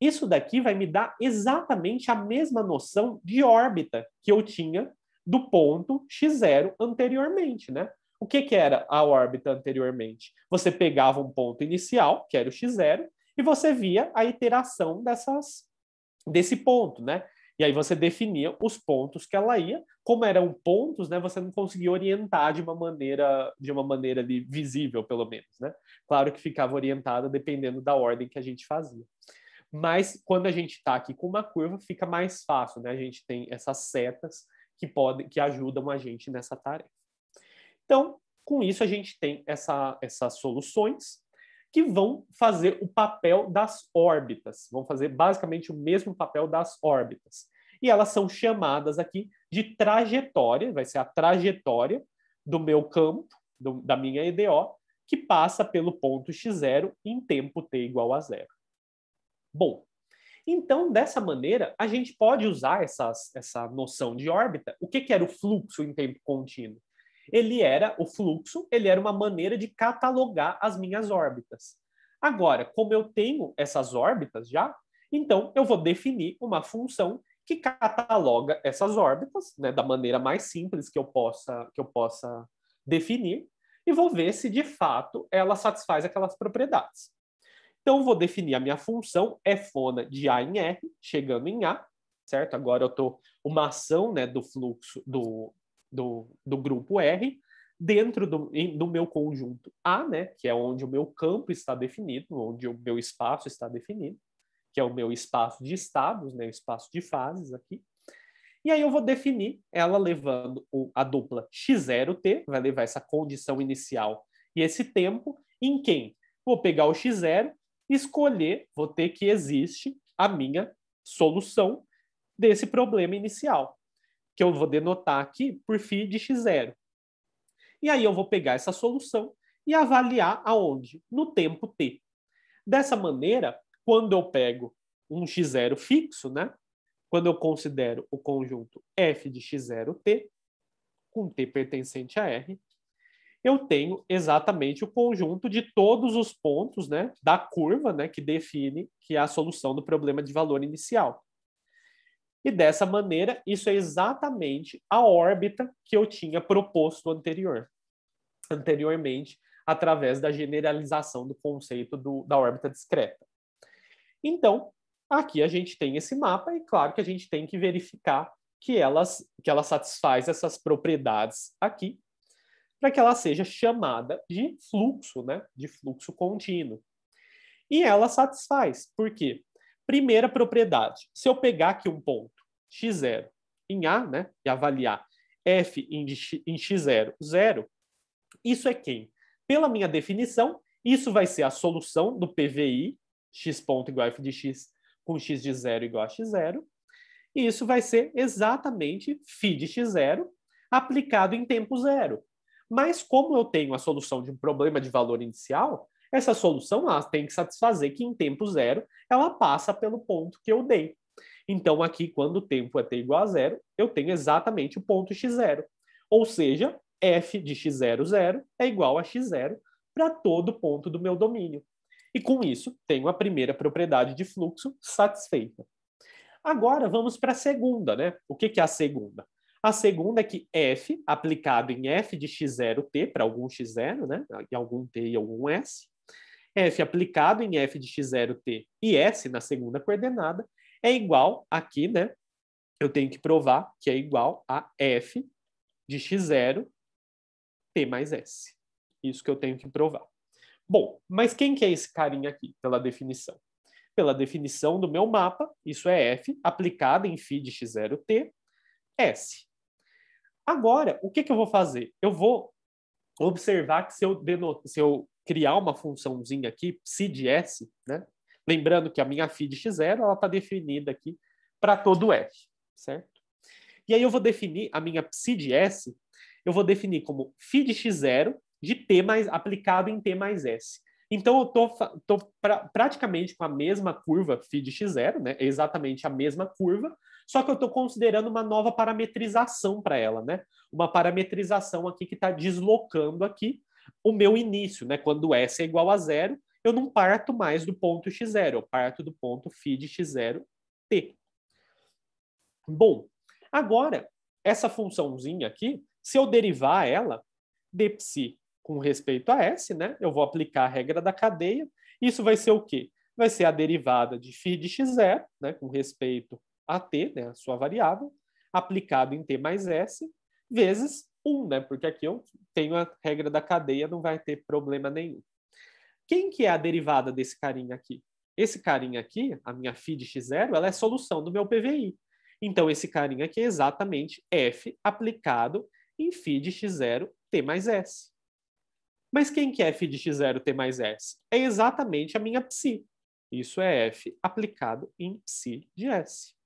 isso daqui vai me dar exatamente a mesma noção de órbita que eu tinha do ponto x0 anteriormente, né? O que, que era a órbita anteriormente? Você pegava um ponto inicial, que era o x0, e você via a iteração dessas, desse ponto, né? E aí você definia os pontos que ela ia. Como eram pontos, né, você não conseguia orientar de uma maneira de uma maneira ali, visível, pelo menos, né? Claro que ficava orientada dependendo da ordem que a gente fazia. Mas quando a gente está aqui com uma curva, fica mais fácil, né? A gente tem essas setas que podem, que ajudam a gente nessa tarefa. Então, com isso a gente tem essa, essas soluções que vão fazer o papel das órbitas, vão fazer basicamente o mesmo papel das órbitas. E elas são chamadas aqui de trajetória, vai ser a trajetória do meu campo, do, da minha EDO, que passa pelo ponto x0 em tempo t igual a zero. Bom, então, dessa maneira, a gente pode usar essas, essa noção de órbita. O que, que era o fluxo em tempo contínuo? Ele era o fluxo, ele era uma maneira de catalogar as minhas órbitas. Agora, como eu tenho essas órbitas já, então eu vou definir uma função que cataloga essas órbitas, né, da maneira mais simples que eu possa que eu possa definir, e vou ver se de fato ela satisfaz aquelas propriedades. Então, vou definir a minha função é fona de A em R, chegando em A, certo? Agora eu estou uma ação né, do fluxo do, do, do grupo R dentro do, do meu conjunto A, né, que é onde o meu campo está definido, onde o meu espaço está definido, que é o meu espaço de estados, né, o espaço de fases aqui. E aí eu vou definir ela levando o, a dupla x0t, vai levar essa condição inicial e esse tempo, em quem? Vou pegar o x0 escolher, vou ter que existe a minha solução desse problema inicial, que eu vou denotar aqui por φ de x0. E aí eu vou pegar essa solução e avaliar aonde? No tempo t. Dessa maneira, quando eu pego um x0 fixo, né? Quando eu considero o conjunto f de x0t, com t pertencente a R, eu tenho exatamente o conjunto de todos os pontos né, da curva né, que define que é a solução do problema de valor inicial. E dessa maneira, isso é exatamente a órbita que eu tinha proposto anterior, anteriormente, através da generalização do conceito do, da órbita discreta. Então, aqui a gente tem esse mapa e claro que a gente tem que verificar que elas que ela satisfaz essas propriedades aqui para que ela seja chamada de fluxo, né? De fluxo contínuo. E ela satisfaz. Por quê? Primeira propriedade. Se eu pegar aqui um ponto x0 em A, né? E avaliar f em x0, zero, isso é quem? Pela minha definição, isso vai ser a solução do PVI, x ponto igual a f de x, com x de 0 igual a x0. E isso vai ser exatamente φ de x0 aplicado em tempo zero. Mas como eu tenho a solução de um problema de valor inicial, essa solução ela ah, tem que satisfazer que em tempo zero ela passa pelo ponto que eu dei. Então, aqui, quando o tempo é t igual a zero, eu tenho exatamente o ponto x0. Ou seja, f de x0, zero é igual a x0 para todo ponto do meu domínio. E com isso, tenho a primeira propriedade de fluxo satisfeita. Agora, vamos para a segunda, né? O que, que é a segunda? A segunda é que f, aplicado em f de x0t, para algum x0, né? E algum t e algum s, f aplicado em f de x0t e s na segunda coordenada é igual aqui, né? Eu tenho que provar que é igual a f de x0 t mais s. Isso que eu tenho que provar. Bom, mas quem que é esse carinha aqui, pela definição? Pela definição do meu mapa, isso é f aplicado em φ de x0t, s. Agora, o que, que eu vou fazer? Eu vou observar que se eu, denoto, se eu criar uma funçãozinha aqui, psi de S, né? lembrando que a minha phi de x0 está definida aqui para todo f, certo? E aí eu vou definir a minha psi de S, eu vou definir como phi de x0 de t mais, aplicado em t mais S. Então, eu estou tô, tô pra, praticamente com a mesma curva phi de x0, né? É exatamente a mesma curva, só que eu estou considerando uma nova parametrização para ela, né? Uma parametrização aqui que está deslocando aqui o meu início, né? Quando S é igual a zero, eu não parto mais do ponto x0, eu parto do ponto φ de x0t. Bom, agora, essa funçãozinha aqui, se eu derivar ela, psi com respeito a S, né? Eu vou aplicar a regra da cadeia. Isso vai ser o quê? Vai ser a derivada de φ de x0, né? Com respeito AT, né, a sua variável, aplicado em T mais S, vezes 1, né, porque aqui eu tenho a regra da cadeia, não vai ter problema nenhum. Quem que é a derivada desse carinha aqui? Esse carinha aqui, a minha phi de x0, ela é solução do meu PVI. Então, esse carinha aqui é exatamente f aplicado em phi de x0 t mais s. Mas quem que é f de x0 t mais s? É exatamente a minha psi. Isso é f aplicado em psi de s.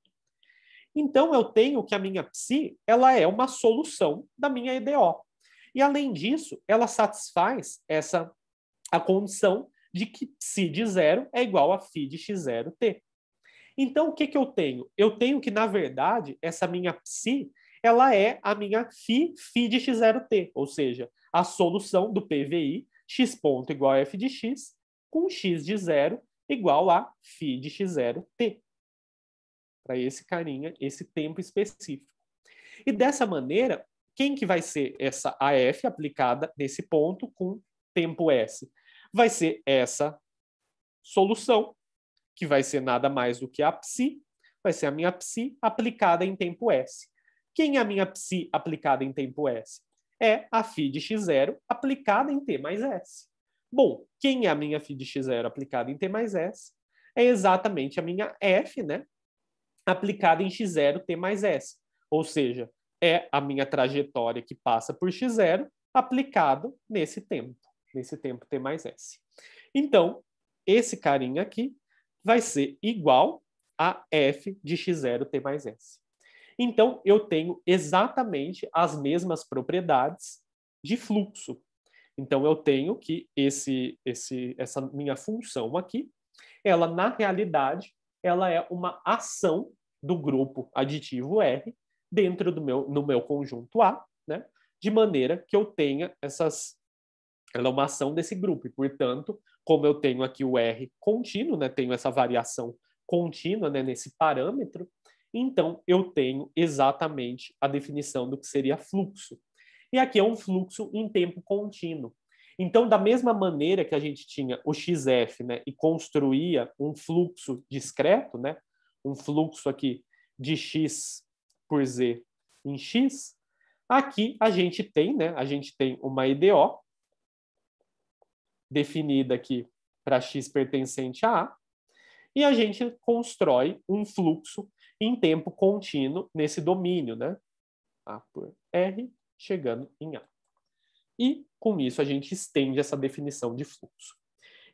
Então eu tenho que a minha psi, ela é uma solução da minha EDO. E além disso, ela satisfaz essa a condição de que psi de zero é igual a phi de x0t. Então o que que eu tenho? Eu tenho que na verdade essa minha psi, ela é a minha phi phi de x0t, ou seja, a solução do PVI x ponto igual a f de x com x de zero igual a phi de x0t para esse carinha esse tempo específico. E dessa maneira, quem que vai ser essa AF aplicada nesse ponto com tempo S? Vai ser essa solução, que vai ser nada mais do que a psi, vai ser a minha psi aplicada em tempo S. Quem é a minha psi aplicada em tempo S? É a phi de x0 aplicada em t mais s. Bom, quem é a minha phi de x0 aplicada em t mais s? É exatamente a minha f, né? aplicada em x0 t mais s. Ou seja, é a minha trajetória que passa por x0 aplicado nesse tempo, nesse tempo t mais s. Então, esse carinha aqui vai ser igual a f de x0 t mais s. Então, eu tenho exatamente as mesmas propriedades de fluxo. Então, eu tenho que esse, esse, essa minha função aqui, ela, na realidade, ela é uma ação do grupo aditivo R dentro do meu, no meu conjunto A, né? de maneira que eu tenha essas. Ela é uma ação desse grupo, e, portanto, como eu tenho aqui o R contínuo, né? tenho essa variação contínua né? nesse parâmetro, então eu tenho exatamente a definição do que seria fluxo. E aqui é um fluxo em tempo contínuo. Então, da mesma maneira que a gente tinha o XF né, e construía um fluxo discreto, né, um fluxo aqui de X por Z em X, aqui a gente tem, né, a gente tem uma EDO definida aqui para X pertencente a A, e a gente constrói um fluxo em tempo contínuo nesse domínio, né? A por R chegando em A e com isso a gente estende essa definição de fluxo.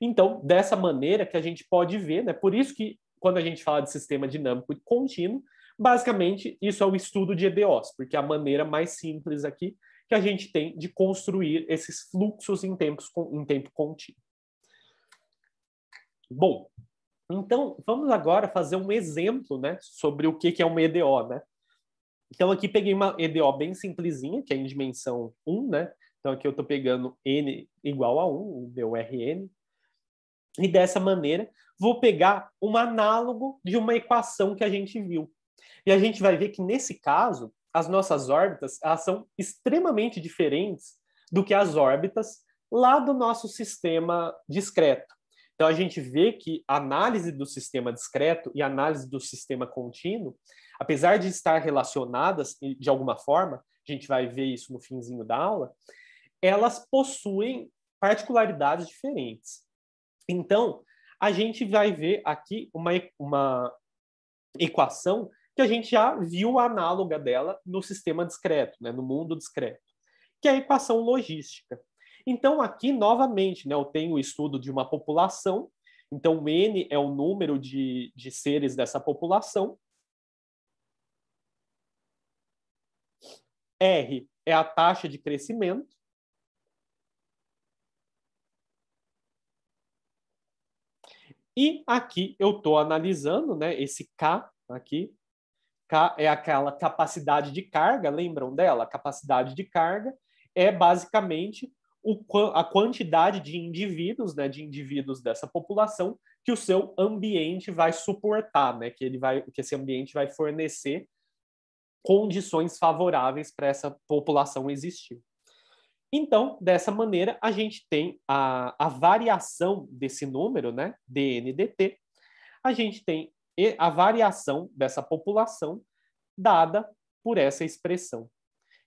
Então, dessa maneira que a gente pode ver, né? Por isso que quando a gente fala de sistema dinâmico e contínuo, basicamente isso é o estudo de EDOs, porque é a maneira mais simples aqui que a gente tem de construir esses fluxos em, tempos, em tempo contínuo. Bom, então vamos agora fazer um exemplo né, sobre o que, que é uma EDO. Né? Então aqui peguei uma EDO bem simplesinha, que é em dimensão 1, né? Então aqui eu estou pegando n igual a 1, o meu Rn, e dessa maneira vou pegar um análogo de uma equação que a gente viu. E a gente vai ver que nesse caso as nossas órbitas elas são extremamente diferentes do que as órbitas lá do nosso sistema discreto. Então a gente vê que a análise do sistema discreto e a análise do sistema contínuo, apesar de estar relacionadas de alguma forma, a gente vai ver isso no finzinho da aula, elas possuem particularidades diferentes. Então, a gente vai ver aqui uma, uma equação que a gente já viu a análoga dela no sistema discreto, né, no mundo discreto, que é a equação logística. Então, aqui, novamente, né, eu tenho o estudo de uma população, então N é o número de, de seres dessa população, R é a taxa de crescimento, E aqui eu estou analisando né, esse K aqui. K é aquela capacidade de carga, lembram dela? capacidade de carga é basicamente o, a quantidade de indivíduos, né, de indivíduos dessa população que o seu ambiente vai suportar, né, que ele vai, que esse ambiente vai fornecer condições favoráveis para essa população existir. Então, dessa maneira, a gente tem a, a variação desse número, né, dNdt, a gente tem a variação dessa população dada por essa expressão.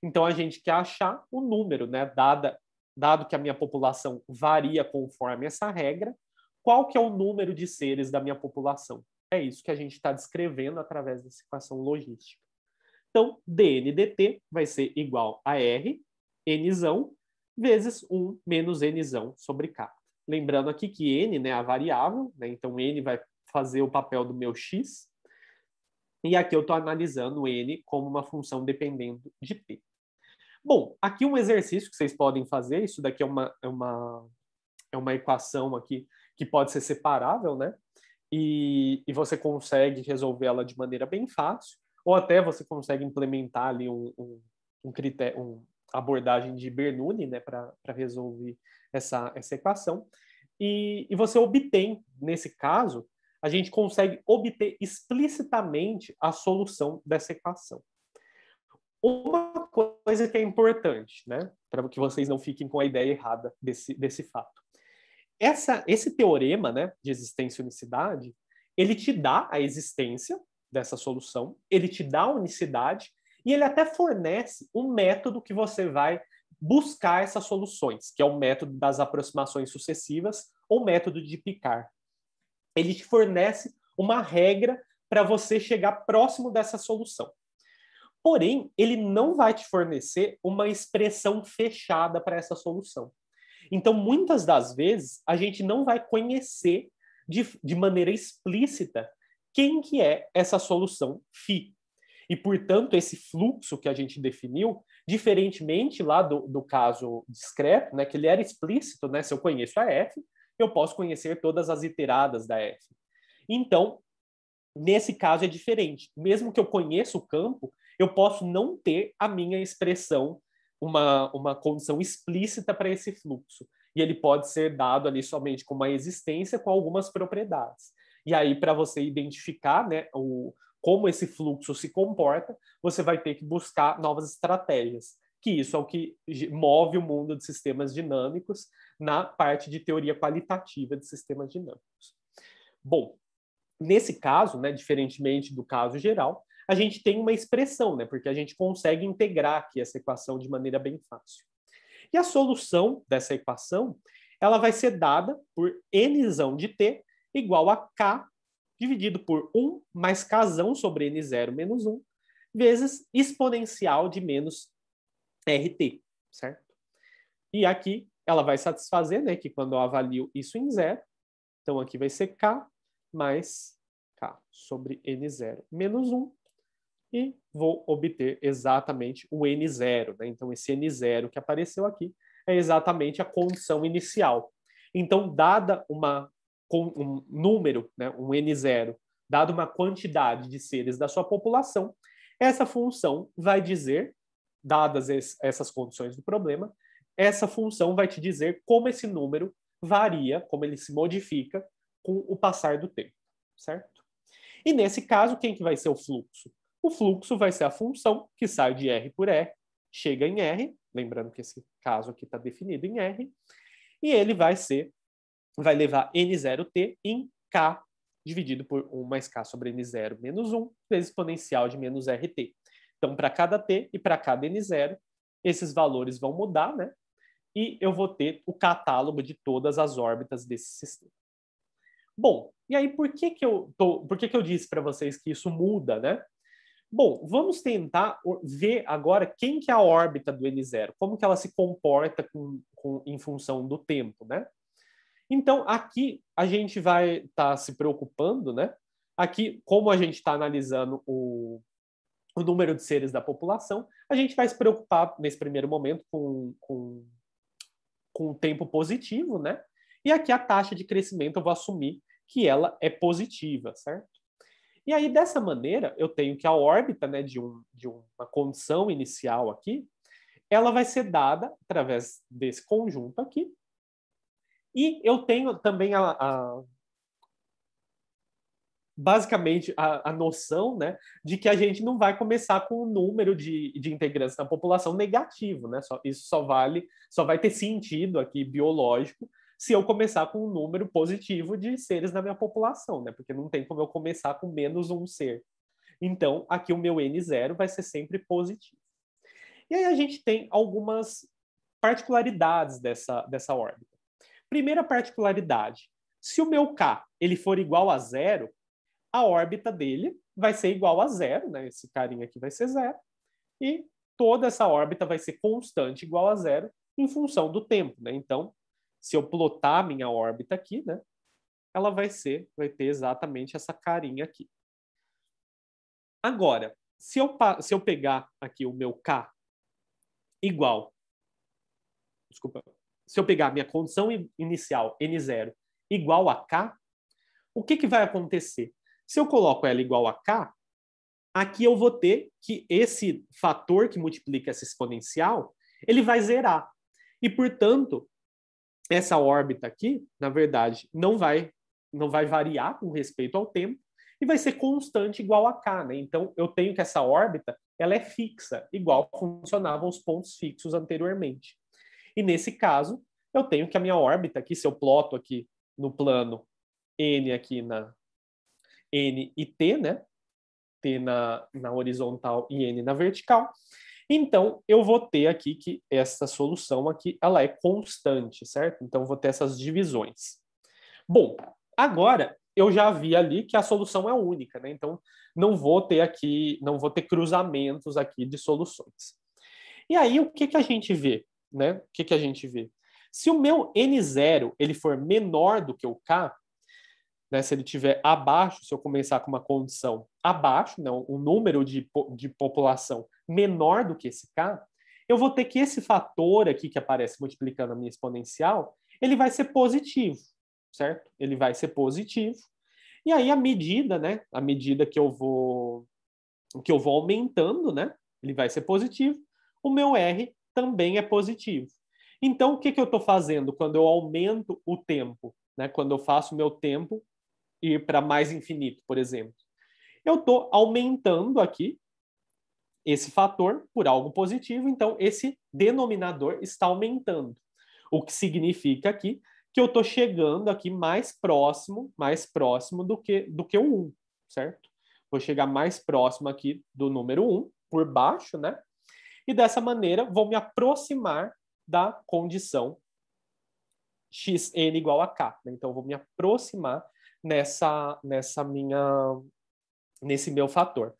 Então, a gente quer achar o número, né, dada, dado que a minha população varia conforme essa regra, qual que é o número de seres da minha população? É isso que a gente está descrevendo através dessa equação logística. Então, dNdt vai ser igual a R, n vezes 1 menos n sobre k. Lembrando aqui que n né, é a variável, né, então n vai fazer o papel do meu x, e aqui eu estou analisando n como uma função dependendo de p. Bom, aqui um exercício que vocês podem fazer, isso daqui é uma, é uma, é uma equação aqui que pode ser separável, né? E, e você consegue resolver ela de maneira bem fácil, ou até você consegue implementar ali um, um, um critério, um, abordagem de Bernoulli né, para resolver essa, essa equação. E, e você obtém, nesse caso, a gente consegue obter explicitamente a solução dessa equação. Uma coisa que é importante, né, para que vocês não fiquem com a ideia errada desse, desse fato. Essa, esse teorema né, de existência e unicidade, ele te dá a existência dessa solução, ele te dá a unicidade e ele até fornece um método que você vai buscar essas soluções, que é o método das aproximações sucessivas ou método de Picard. Ele te fornece uma regra para você chegar próximo dessa solução. Porém, ele não vai te fornecer uma expressão fechada para essa solução. Então, muitas das vezes, a gente não vai conhecer de, de maneira explícita quem que é essa solução FI, e, portanto, esse fluxo que a gente definiu, diferentemente lá do, do caso discreto, né, que ele era explícito, né, se eu conheço a f, eu posso conhecer todas as iteradas da f. Então, nesse caso é diferente. Mesmo que eu conheça o campo, eu posso não ter a minha expressão, uma, uma condição explícita para esse fluxo. E ele pode ser dado ali somente com uma existência com algumas propriedades. E aí, para você identificar né, o, como esse fluxo se comporta, você vai ter que buscar novas estratégias. Que isso é o que move o mundo de sistemas dinâmicos na parte de teoria qualitativa de sistemas dinâmicos. Bom, nesse caso, né, diferentemente do caso geral, a gente tem uma expressão, né, porque a gente consegue integrar aqui essa equação de maneira bem fácil. E a solução dessa equação, ela vai ser dada por n de t igual a k dividido por 1 mais casão sobre n0 menos 1, vezes exponencial de menos RT, certo? E aqui ela vai satisfazer, né, que quando eu avalio isso em zero, então aqui vai ser K mais K sobre N0 menos 1, e vou obter exatamente o N0, né? Então esse N0 que apareceu aqui é exatamente a condição inicial. Então, dada uma com um número, né, um N0, dado uma quantidade de seres da sua população, essa função vai dizer, dadas es, essas condições do problema, essa função vai te dizer como esse número varia, como ele se modifica com o passar do tempo, certo? E nesse caso, quem que vai ser o fluxo? O fluxo vai ser a função que sai de R por R, chega em R, lembrando que esse caso aqui está definido em R, e ele vai ser vai levar N0t em K dividido por 1 mais K sobre N0 menos 1 vezes exponencial de menos RT. Então, para cada T e para cada N0, esses valores vão mudar, né? E eu vou ter o catálogo de todas as órbitas desse sistema. Bom, e aí por que que eu, tô, por que que eu disse para vocês que isso muda, né? Bom, vamos tentar ver agora quem que é a órbita do N0, como que ela se comporta com, com, em função do tempo, né? Então, aqui a gente vai estar tá se preocupando, né? Aqui, como a gente está analisando o, o, número de seres da população, a gente vai se preocupar nesse primeiro momento com, com, com o tempo positivo, né? E aqui a taxa de crescimento eu vou assumir que ela é positiva, certo? E aí, dessa maneira, eu tenho que a órbita né, de, um, de uma condição inicial aqui, ela vai ser dada através desse conjunto aqui, e eu tenho também a, a basicamente a, a, noção né, de que a gente não vai começar com o um número de, de integrantes na população negativo, né? Só, isso só vale, só vai ter sentido aqui biológico se eu começar com um número positivo de seres na minha população, né? Porque não tem como eu começar com menos um ser. Então, aqui o meu N0 vai ser sempre positivo. E aí a gente tem algumas particularidades dessa, dessa ordem. Primeira particularidade: se o meu k ele for igual a zero, a órbita dele vai ser igual a zero, né? Esse carinha aqui vai ser zero e toda essa órbita vai ser constante igual a zero em função do tempo, né? Então, se eu plotar a minha órbita aqui, né? Ela vai ser, vai ter exatamente essa carinha aqui. Agora, se eu, se eu pegar aqui o meu k igual, desculpa, se eu pegar minha condição inicial N0 igual a K, o que, que vai acontecer? Se eu coloco ela igual a K, aqui eu vou ter que esse fator que multiplica essa exponencial, ele vai zerar. E, portanto, essa órbita aqui, na verdade, não vai, não vai variar com respeito ao tempo e vai ser constante igual a k. Né? Então, eu tenho que essa órbita ela é fixa, igual funcionavam os pontos fixos anteriormente. E nesse caso, eu tenho que a minha órbita aqui, se eu ploto aqui no plano N aqui na N e T, né? T na, na horizontal e N na vertical. Então, eu vou ter aqui que essa solução aqui, ela é constante, certo? Então, eu vou ter essas divisões. Bom, agora eu já vi ali que a solução é única, né? Então, não vou ter aqui, não vou ter cruzamentos aqui de soluções. E aí, o que, que a gente vê? né? O que, que a gente vê? Se o meu N0 ele for menor do que o K, né, se ele tiver abaixo, se eu começar com uma condição abaixo, não, né? um número de, de população menor do que esse K, eu vou ter que esse fator aqui que aparece multiplicando a minha exponencial, ele vai ser positivo, certo? Ele vai ser positivo. E aí a medida, né, a medida que eu vou que eu vou aumentando, né, ele vai ser positivo. O meu R também é positivo. Então, o que, que eu estou fazendo quando eu aumento o tempo? Né? Quando eu faço o meu tempo ir para mais infinito, por exemplo. Eu estou aumentando aqui esse fator por algo positivo, então esse denominador está aumentando. O que significa aqui que eu estou chegando aqui mais próximo, mais próximo do que, do que o 1, certo? Vou chegar mais próximo aqui do número 1, por baixo, né? e dessa maneira vou me aproximar da condição xn igual a k. Né? Então, vou me aproximar nessa, nessa minha, nesse meu fator.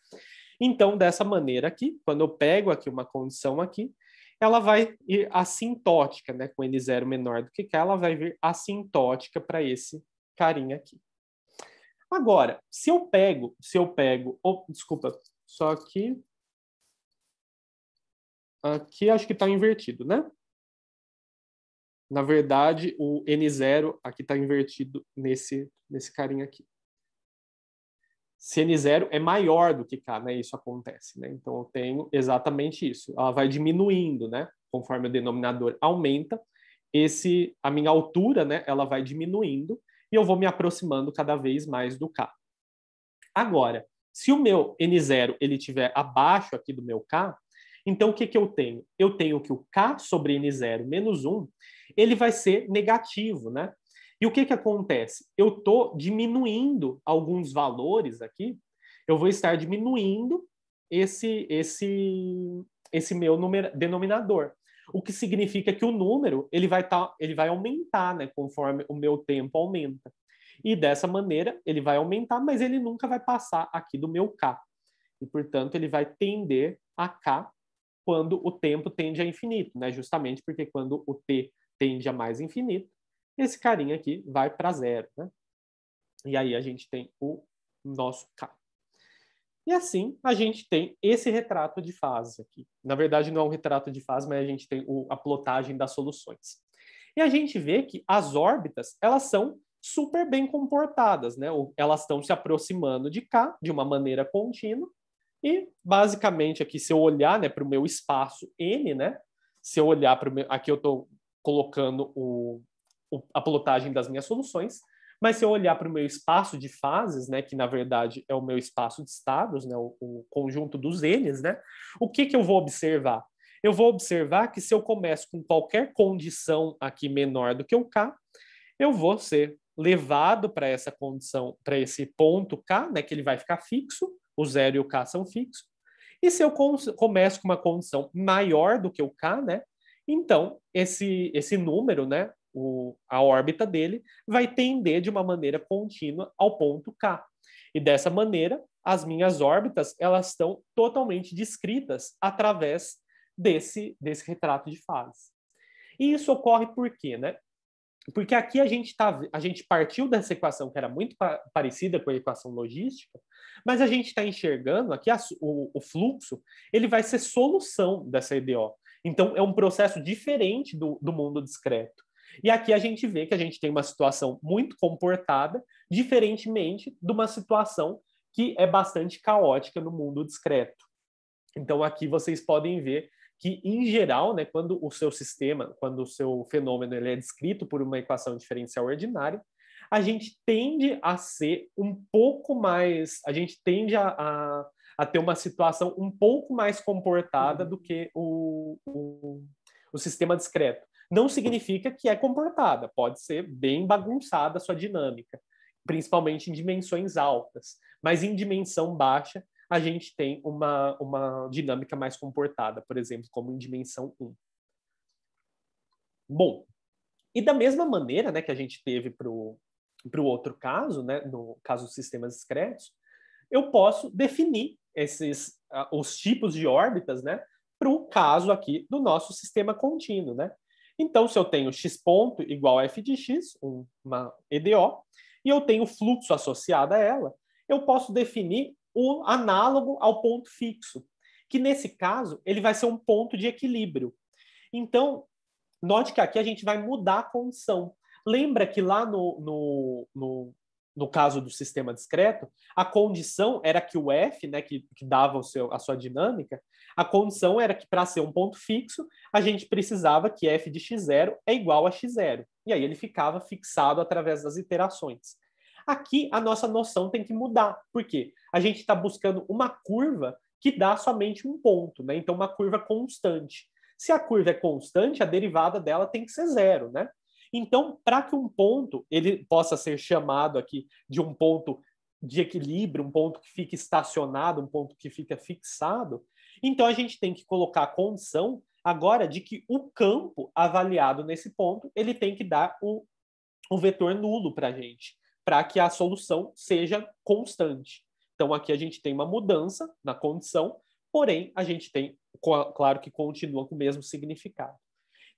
Então, dessa maneira aqui, quando eu pego aqui uma condição aqui, ela vai ir assintótica, né? com n0 menor do que k, ela vai vir assintótica para esse carinha aqui. Agora, se eu pego, se eu pego, oh, desculpa, só que Aqui ah, acho que está invertido, né? Na verdade, o N0 aqui está invertido nesse, nesse carinha aqui. Se N0 é maior do que K, né? Isso acontece, né? Então, eu tenho exatamente isso. Ela vai diminuindo, né? Conforme o denominador aumenta, esse, a minha altura, né? Ela vai diminuindo e eu vou me aproximando cada vez mais do K. Agora, se o meu N0 ele estiver abaixo aqui do meu K, então, o que, que eu tenho? Eu tenho que o K sobre N0 menos 1, ele vai ser negativo, né? E o que, que acontece? Eu estou diminuindo alguns valores aqui, eu vou estar diminuindo esse, esse, esse meu denominador. O que significa que o número ele vai, tá, ele vai aumentar né, conforme o meu tempo aumenta. E dessa maneira ele vai aumentar, mas ele nunca vai passar aqui do meu K. E, portanto, ele vai tender a K quando o tempo tende a infinito, né? Justamente porque quando o t tende a mais infinito, esse carinha aqui vai para zero, né? E aí a gente tem o nosso k. E assim a gente tem esse retrato de fases aqui. Na verdade, não é um retrato de fases, mas a gente tem o, a plotagem das soluções. E a gente vê que as órbitas elas são super bem comportadas, né? Elas estão se aproximando de K de uma maneira contínua, e, basicamente, aqui, se eu olhar né, para o meu espaço N, né, se eu olhar para Aqui eu estou colocando o, o, a plotagem das minhas soluções, mas se eu olhar para o meu espaço de fases, né, que na verdade é o meu espaço de estados, né, o, o conjunto dos N's, né, o que, que eu vou observar? Eu vou observar que se eu começo com qualquer condição aqui menor do que o K, eu vou ser levado para essa condição, para esse ponto K, né, que ele vai ficar fixo, o zero e o K são fixos. E se eu começo com uma condição maior do que o K, né? Então, esse, esse número, né? O, a órbita dele vai tender de uma maneira contínua ao ponto K. E dessa maneira, as minhas órbitas elas estão totalmente descritas através desse, desse retrato de fases. E isso ocorre por quê? Né? porque aqui a gente, tá, a gente partiu dessa equação que era muito parecida com a equação logística, mas a gente está enxergando aqui a, o, o, fluxo, ele vai ser solução dessa EDO. Então, é um processo diferente do, do mundo discreto. E aqui a gente vê que a gente tem uma situação muito comportada, diferentemente de uma situação que é bastante caótica no mundo discreto. Então, aqui vocês podem ver que, em geral, né, quando o seu sistema, quando o seu fenômeno ele é descrito por uma equação diferencial ordinária, a gente tende a ser um pouco mais, a gente tende a, a, a ter uma situação um pouco mais comportada uhum. do que o, o, o sistema discreto. Não significa que é comportada, pode ser bem bagunçada a sua dinâmica, principalmente em dimensões altas, mas em dimensão baixa a gente tem uma, uma dinâmica mais comportada, por exemplo, como em dimensão 1. Bom, e da mesma maneira né, que a gente teve para o outro caso, né, no caso dos sistemas discretos, eu posso definir esses uh, os tipos de órbitas né, para o caso aqui do nosso sistema contínuo. Né? Então, se eu tenho x ponto igual a f de x, uma EDO, e eu tenho fluxo associado a ela, eu posso definir o análogo ao ponto fixo, que nesse caso ele vai ser um ponto de equilíbrio. Então, note que aqui a gente vai mudar a condição. Lembra que lá no, no, no, no caso do sistema discreto, a condição era que o F, né, que, que dava o seu, a sua dinâmica, a condição era que para ser um ponto fixo, a gente precisava que F de x0 é igual a x0. E aí ele ficava fixado através das iterações. Aqui a nossa noção tem que mudar, porque a gente está buscando uma curva que dá somente um ponto, né? Então, uma curva constante. Se a curva é constante, a derivada dela tem que ser zero, né? Então, para que um ponto ele possa ser chamado aqui de um ponto de equilíbrio, um ponto que fica estacionado, um ponto que fica fixado, então a gente tem que colocar a condição agora de que o campo avaliado nesse ponto ele tem que dar o vetor nulo para a gente para que a solução seja constante. Então, aqui a gente tem uma mudança na condição, porém, a gente tem, claro que continua com o mesmo significado.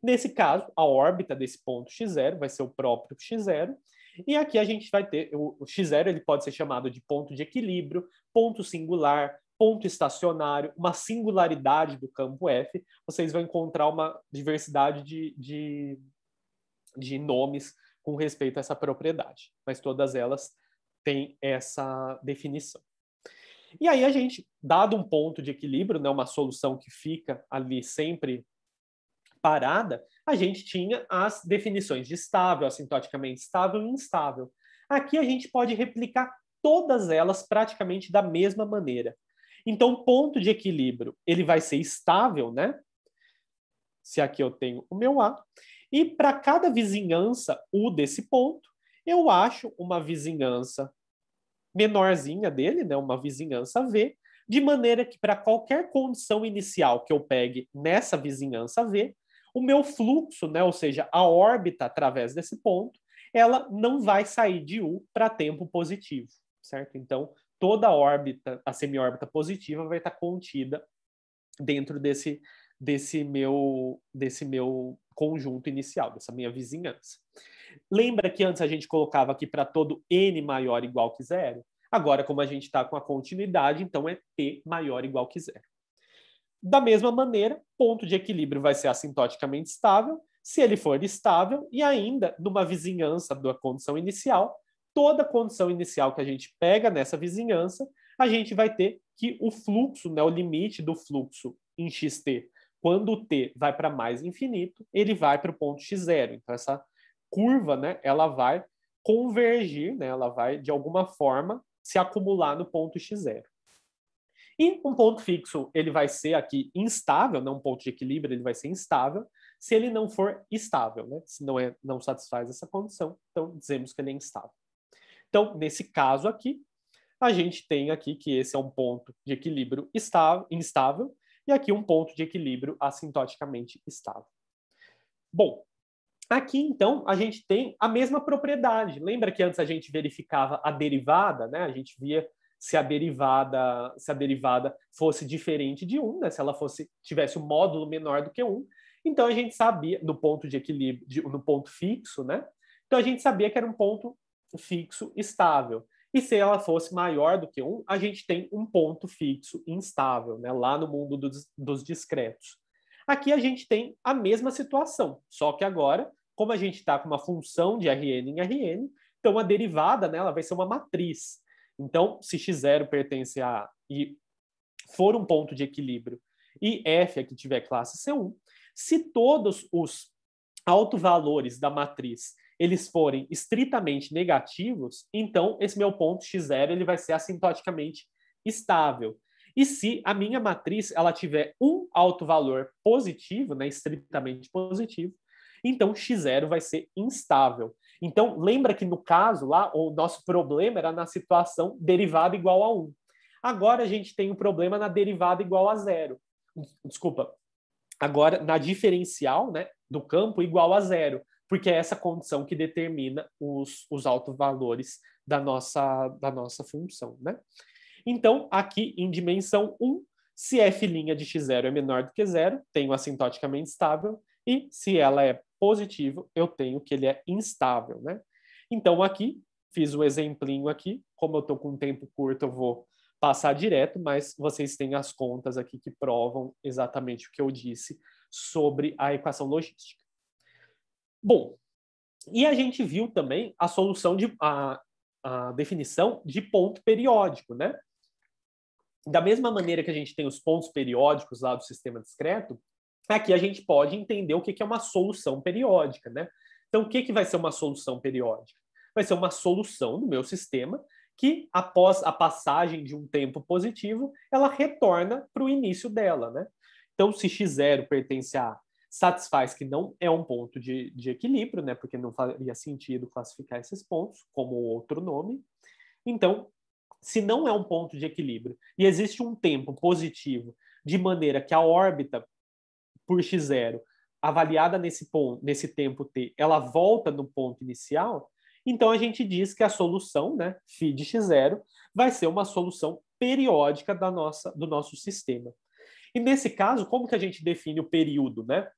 Nesse caso, a órbita desse ponto x0 vai ser o próprio x0, e aqui a gente vai ter, o, x0 ele pode ser chamado de ponto de equilíbrio, ponto singular, ponto estacionário, uma singularidade do campo F, vocês vão encontrar uma diversidade de, de, de nomes com respeito a essa propriedade, mas todas elas têm essa definição. E aí a gente, dado um ponto de equilíbrio, né, uma solução que fica ali sempre parada, a gente tinha as definições de estável, assintoticamente estável e instável. Aqui a gente pode replicar todas elas praticamente da mesma maneira. Então, ponto de equilíbrio, ele vai ser estável, né? Se aqui eu tenho o meu A, e para cada vizinhança U desse ponto, eu acho uma vizinhança menorzinha dele, né, uma vizinhança V, de maneira que para qualquer condição inicial que eu pegue nessa vizinhança V, o meu fluxo, né, ou seja, a órbita através desse ponto, ela não vai sair de U para tempo positivo, certo? Então, toda a órbita, a semiórbita positiva vai estar tá contida dentro desse desse meu desse meu conjunto inicial, dessa minha vizinhança. Lembra que antes a gente colocava aqui para todo n maior igual que zero? Agora, como a gente está com a continuidade, então é p maior igual que zero. Da mesma maneira, ponto de equilíbrio vai ser assintoticamente estável, se ele for estável, e ainda numa vizinhança da condição inicial, toda condição inicial que a gente pega nessa vizinhança, a gente vai ter que o fluxo, né, o limite do fluxo em xt quando o t vai para mais infinito, ele vai para o ponto x0. Então, essa curva, né, ela vai convergir, né, ela vai, de alguma forma, se acumular no ponto x0. E um ponto fixo, ele vai ser aqui instável, não né, um ponto de equilíbrio, ele vai ser instável, se ele não for estável, né? se não, é, não satisfaz essa condição, então dizemos que ele é instável. Então, nesse caso aqui, a gente tem aqui que esse é um ponto de equilíbrio estável, instável, e aqui um ponto de equilíbrio assintoticamente estável. Bom, aqui então a gente tem a mesma propriedade. Lembra que antes a gente verificava a derivada, né? A gente via se a derivada, se a derivada fosse diferente de 1, né? Se ela fosse tivesse um módulo menor do que 1, então a gente sabia no ponto de equilíbrio, de, no ponto fixo, né? Então a gente sabia que era um ponto fixo estável. E se ela fosse maior do que 1, a gente tem um ponto fixo, instável, né? lá no mundo dos, dos discretos. Aqui a gente tem a mesma situação, só que agora, como a gente está com uma função de Rn em Rn, então a derivada né, ela vai ser uma matriz. Então, se x0 pertence a e for um ponto de equilíbrio e F é que tiver classe C1, se todos os autovalores da matriz eles forem estritamente negativos, então esse meu ponto x0 ele vai ser assintoticamente estável. E se a minha matriz ela tiver um alto valor positivo, né, estritamente positivo, então x0 vai ser instável. Então, lembra que no caso lá, o nosso problema era na situação derivada igual a 1. Agora a gente tem o um problema na derivada igual a zero. Desculpa. Agora, na diferencial né, do campo igual a zero porque é essa condição que determina os, os altos valores da nossa, da nossa função, né? Então, aqui em dimensão 1, se f' de x0 é menor do que zero, tenho assintoticamente estável, e se ela é positiva, eu tenho que ele é instável, né? Então, aqui, fiz o um exemplinho aqui, como eu estou com um tempo curto, eu vou passar direto, mas vocês têm as contas aqui que provam exatamente o que eu disse sobre a equação logística. Bom, e a gente viu também a solução de a, a definição de ponto periódico, né? Da mesma maneira que a gente tem os pontos periódicos lá do sistema discreto, aqui a gente pode entender o que é uma solução periódica, né? Então, o que vai ser uma solução periódica? Vai ser uma solução do meu sistema que, após a passagem de um tempo positivo, ela retorna para o início dela, né? Então, se x0 pertence a satisfaz que não é um ponto de, de equilíbrio, né? Porque não faria sentido classificar esses pontos como outro nome. Então, se não é um ponto de equilíbrio e existe um tempo positivo, de maneira que a órbita por x0 avaliada nesse ponto, nesse tempo t, ela volta no ponto inicial, então a gente diz que a solução, né, φ de x0, vai ser uma solução periódica da nossa, do nosso sistema. E nesse caso, como que a gente define o período, né?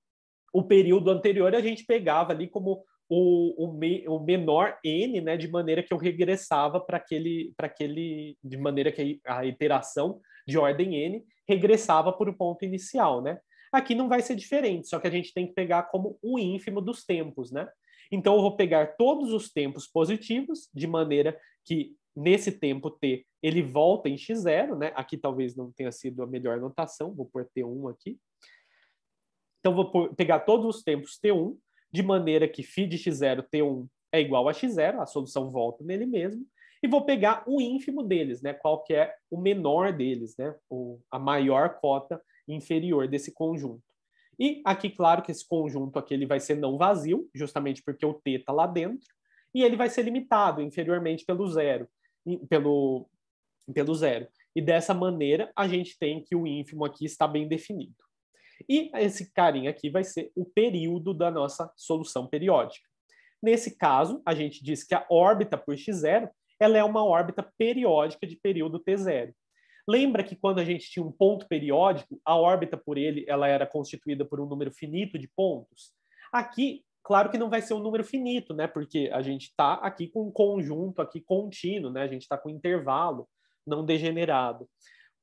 o período anterior a gente pegava ali como o, o, me, o menor n, né, de maneira que eu regressava para aquele, para aquele, de maneira que a iteração de ordem n regressava para o ponto inicial, né? Aqui não vai ser diferente, só que a gente tem que pegar como o ínfimo dos tempos, né? Então eu vou pegar todos os tempos positivos, de maneira que nesse tempo t ele volta em x0, né? Aqui talvez não tenha sido a melhor notação, vou pôr t1 aqui, então, vou pegar todos os tempos T1, de maneira que φ de x0 T1 é igual a x0, a solução volta nele mesmo, e vou pegar o ínfimo deles, né? qual que é o menor deles, né? o, a maior cota inferior desse conjunto. E aqui, claro que esse conjunto aqui ele vai ser não vazio, justamente porque o t está lá dentro, e ele vai ser limitado inferiormente pelo zero, pelo, pelo zero. E dessa maneira, a gente tem que o ínfimo aqui está bem definido. E esse carinha aqui vai ser o período da nossa solução periódica. Nesse caso, a gente diz que a órbita por x0 ela é uma órbita periódica de período T0. Lembra que quando a gente tinha um ponto periódico, a órbita por ele ela era constituída por um número finito de pontos? Aqui, claro que não vai ser um número finito, né? Porque a gente está aqui com um conjunto aqui contínuo, né? A gente está com um intervalo não degenerado.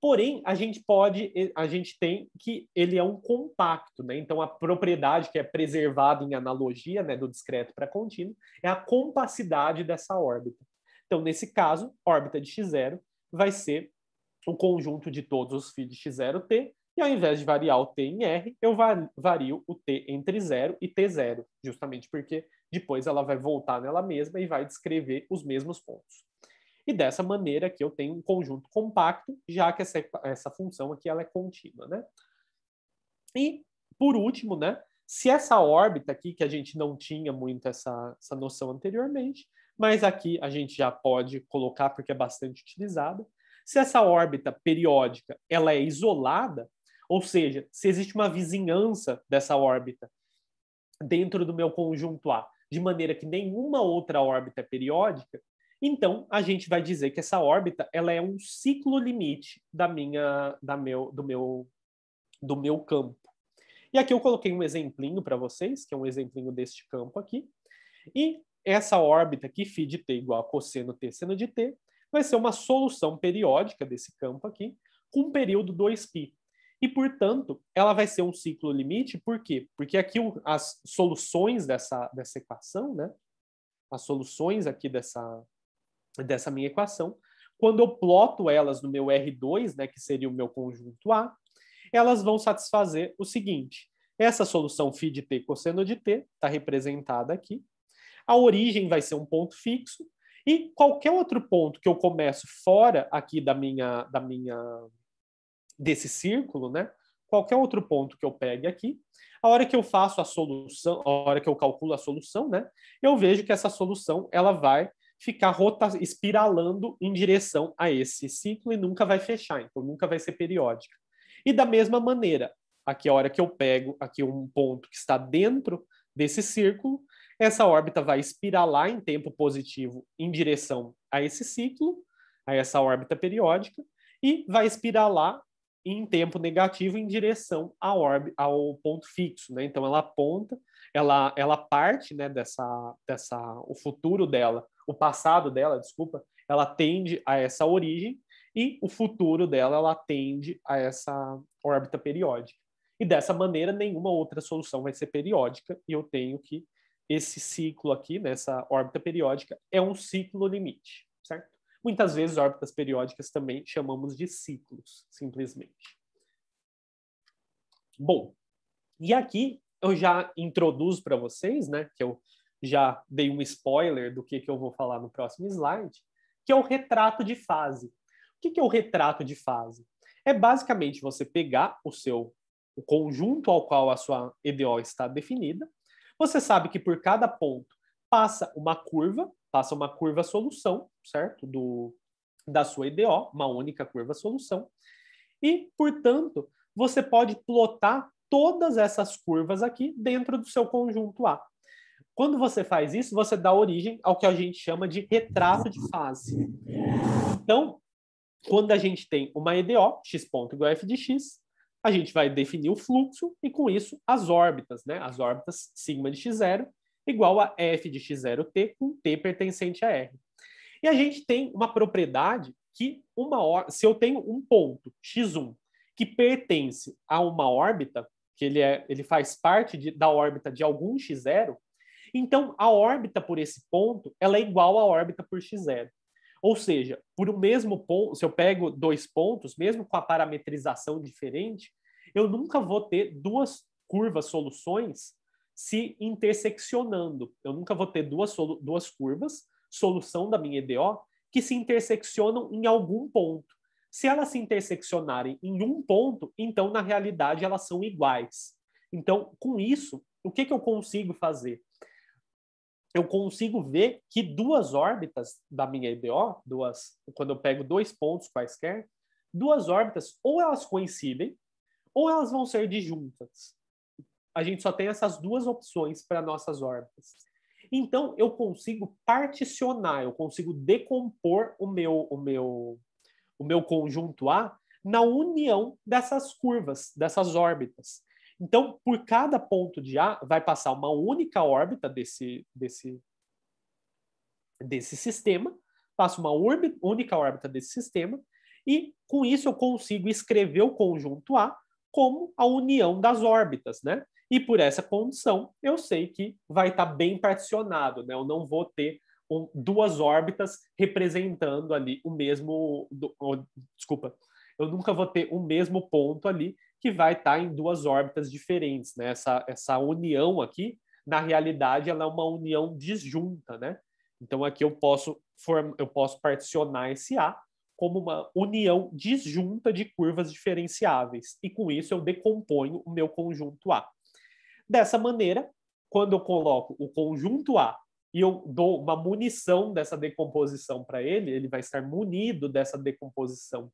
Porém, a gente pode, a gente tem que ele é um compacto, né? Então a propriedade que é preservada em analogia, né, do discreto para contínuo, é a compacidade dessa órbita. Então, nesse caso, órbita de x0 vai ser o conjunto de todos os φ de x0t, e ao invés de variar o t em r, eu vario o t entre 0 e t0, justamente porque depois ela vai voltar nela mesma e vai descrever os mesmos pontos. E dessa maneira que eu tenho um conjunto compacto, já que essa, essa função aqui ela é contínua, né? E, por último, né, se essa órbita aqui, que a gente não tinha muito essa, essa noção anteriormente, mas aqui a gente já pode colocar porque é bastante utilizada, se essa órbita periódica ela é isolada, ou seja, se existe uma vizinhança dessa órbita dentro do meu conjunto A, de maneira que nenhuma outra órbita é periódica, então, a gente vai dizer que essa órbita ela é um ciclo limite da minha, da meu, do, meu, do meu campo. E aqui eu coloquei um exemplinho para vocês, que é um exemplinho deste campo aqui. E essa órbita aqui, φ de t igual a cosseno t seno de t, vai ser uma solução periódica desse campo aqui, com um período 2π. E, portanto, ela vai ser um ciclo limite, por quê? Porque aqui as soluções dessa, dessa equação, né? as soluções aqui dessa, dessa minha equação, quando eu ploto elas no meu R2, né, que seria o meu conjunto A, elas vão satisfazer o seguinte: essa solução φ de t cosseno de t está representada aqui. A origem vai ser um ponto fixo e qualquer outro ponto que eu começo fora aqui da minha da minha desse círculo, né? Qualquer outro ponto que eu pegue aqui, a hora que eu faço a solução, a hora que eu calculo a solução, né? Eu vejo que essa solução ela vai ficar rota espiralando em direção a esse ciclo e nunca vai fechar, então nunca vai ser periódica. E da mesma maneira, aqui a hora que eu pego aqui um ponto que está dentro desse círculo, essa órbita vai espiralar em tempo positivo em direção a esse ciclo, a essa órbita periódica, e vai espiralar em tempo negativo em direção ao ponto fixo, né? Então ela aponta, ela, ela parte, né, dessa, dessa, o futuro dela o passado dela, desculpa, ela tende a essa origem e o futuro dela ela tende a essa órbita periódica. E dessa maneira nenhuma outra solução vai ser periódica e eu tenho que esse ciclo aqui nessa né, órbita periódica é um ciclo limite, certo? Muitas vezes órbitas periódicas também chamamos de ciclos, simplesmente. Bom, e aqui eu já introduzo para vocês, né, que eu já dei um spoiler do que, que eu vou falar no próximo slide, que é o retrato de fase. O que, que é o retrato de fase? É basicamente você pegar o seu o conjunto ao qual a sua EDO está definida. Você sabe que por cada ponto passa uma curva, passa uma curva solução, certo? Do, da sua EDO, uma única curva solução. E, portanto, você pode plotar todas essas curvas aqui dentro do seu conjunto A. Quando você faz isso, você dá origem ao que a gente chama de retrato de fase. Então, quando a gente tem uma EDO, x ponto igual a f de x, a gente vai definir o fluxo e, com isso, as órbitas, né? As órbitas sigma de x0 igual a f de x0t com t pertencente a r. E a gente tem uma propriedade que uma or... se eu tenho um ponto x1 que pertence a uma órbita, que ele, é, ele faz parte de, da órbita de algum x0, então, a órbita por esse ponto, ela é igual à órbita por x0. Ou seja, por o mesmo ponto, se eu pego dois pontos, mesmo com a parametrização diferente, eu nunca vou ter duas curvas soluções se interseccionando. Eu nunca vou ter duas, duas curvas, solução da minha EDO, que se interseccionam em algum ponto. Se elas se interseccionarem em um ponto, então, na realidade, elas são iguais. Então, com isso, o que, que eu consigo fazer? eu consigo ver que duas órbitas da minha EBO, duas, quando eu pego dois pontos quaisquer, duas órbitas ou elas coincidem ou elas vão ser disjuntas. A gente só tem essas duas opções para nossas órbitas. Então eu consigo particionar, eu consigo decompor o meu o meu o meu conjunto A na união dessas curvas, dessas órbitas. Então, por cada ponto de A, vai passar uma única órbita desse, desse, desse sistema, passa uma órbita, única órbita desse sistema, e com isso eu consigo escrever o conjunto A como a união das órbitas, né? E por essa condição, eu sei que vai estar tá bem particionado, né? Eu não vou ter um, duas órbitas representando ali o mesmo. Do, oh, desculpa, eu nunca vou ter o mesmo ponto ali que vai estar tá em duas órbitas diferentes, né? Essa, essa união aqui, na realidade, ela é uma união disjunta, né? Então aqui eu posso form... eu posso particionar esse A como uma união disjunta de curvas diferenciáveis e com isso eu decomponho o meu conjunto A. Dessa maneira, quando eu coloco o conjunto A e eu dou uma munição dessa decomposição para ele, ele vai estar munido dessa decomposição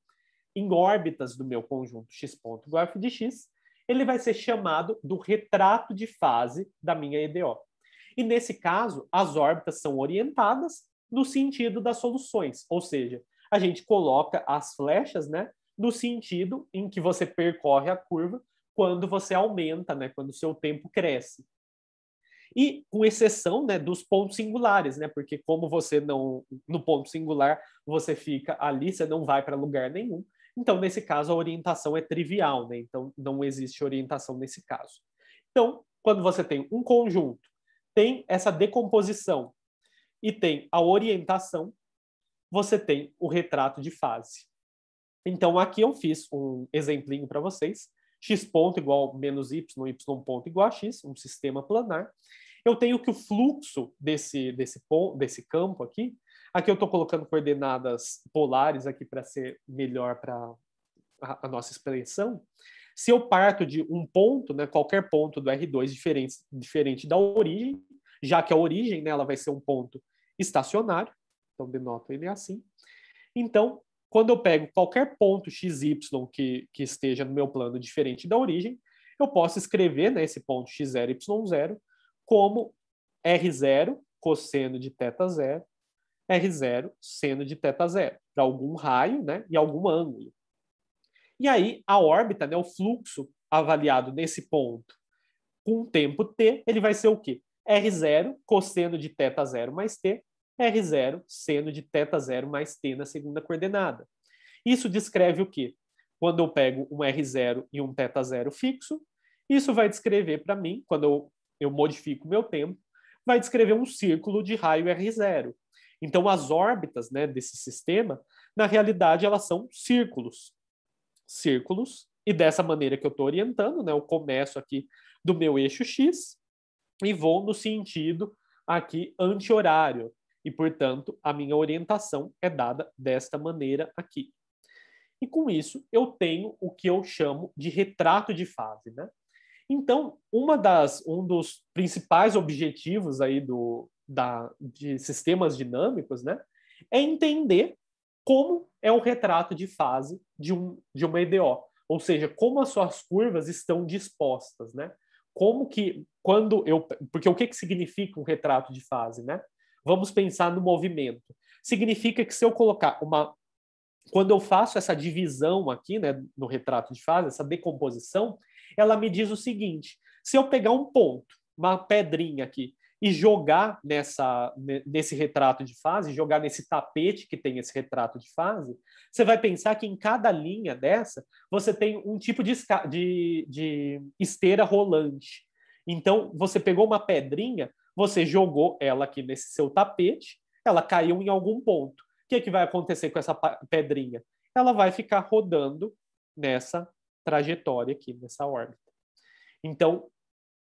em órbitas do meu conjunto x ponto golf de x, ele vai ser chamado do retrato de fase da minha EDO. E nesse caso, as órbitas são orientadas no sentido das soluções, ou seja, a gente coloca as flechas, né, no sentido em que você percorre a curva quando você aumenta, né, quando o seu tempo cresce. E com exceção, né, dos pontos singulares, né, porque como você não no ponto singular, você fica ali, você não vai para lugar nenhum. Então, nesse caso, a orientação é trivial, né? Então, não existe orientação nesse caso. Então, quando você tem um conjunto, tem essa decomposição e tem a orientação, você tem o retrato de fase. Então, aqui eu fiz um exemplinho para vocês. x ponto igual menos y, y ponto igual a x, um sistema planar. Eu tenho que o fluxo desse, desse, ponto, desse campo aqui Aqui eu estou colocando coordenadas polares aqui para ser melhor para a, a nossa expressão. Se eu parto de um ponto, né, qualquer ponto do R2 diferente, diferente da origem, já que a origem né, ela vai ser um ponto estacionário, então denoto ele assim. Então, quando eu pego qualquer ponto XY que, que esteja no meu plano diferente da origem, eu posso escrever né, esse ponto x0, y0 como R0 cosseno de θ0 R0 seno de θ0, para algum raio né, e algum ângulo. E aí, a órbita, né, o fluxo avaliado nesse ponto com o tempo t, ele vai ser o quê? R0 cosseno de θ0 mais t, R0 seno de θ0 mais t na segunda coordenada. Isso descreve o quê? Quando eu pego um R0 e um θ0 fixo, isso vai descrever para mim, quando eu, eu modifico meu tempo, vai descrever um círculo de raio R0, então, as órbitas né, desse sistema, na realidade, elas são círculos. Círculos, e dessa maneira que eu estou orientando, né, eu começo aqui do meu eixo X e vou no sentido aqui anti-horário. E, portanto, a minha orientação é dada desta maneira aqui. E com isso, eu tenho o que eu chamo de retrato de fase. Né? Então, uma das, um dos principais objetivos aí do, da, de sistemas dinâmicos né, é entender como é o retrato de fase de, um, de uma EDO, ou seja, como as suas curvas estão dispostas, né? Como que quando eu, porque o que, que significa um retrato de fase, né? Vamos pensar no movimento. Significa que se eu colocar uma quando eu faço essa divisão aqui, né, no retrato de fase, essa decomposição, ela me diz o seguinte: se eu pegar um ponto, uma pedrinha aqui, e jogar nessa, nesse retrato de fase, jogar nesse tapete que tem esse retrato de fase, você vai pensar que em cada linha dessa você tem um tipo de, de, de esteira rolante. Então, você pegou uma pedrinha, você jogou ela aqui nesse seu tapete, ela caiu em algum ponto. O que, é que vai acontecer com essa pedrinha? Ela vai ficar rodando nessa trajetória aqui nessa órbita. Então,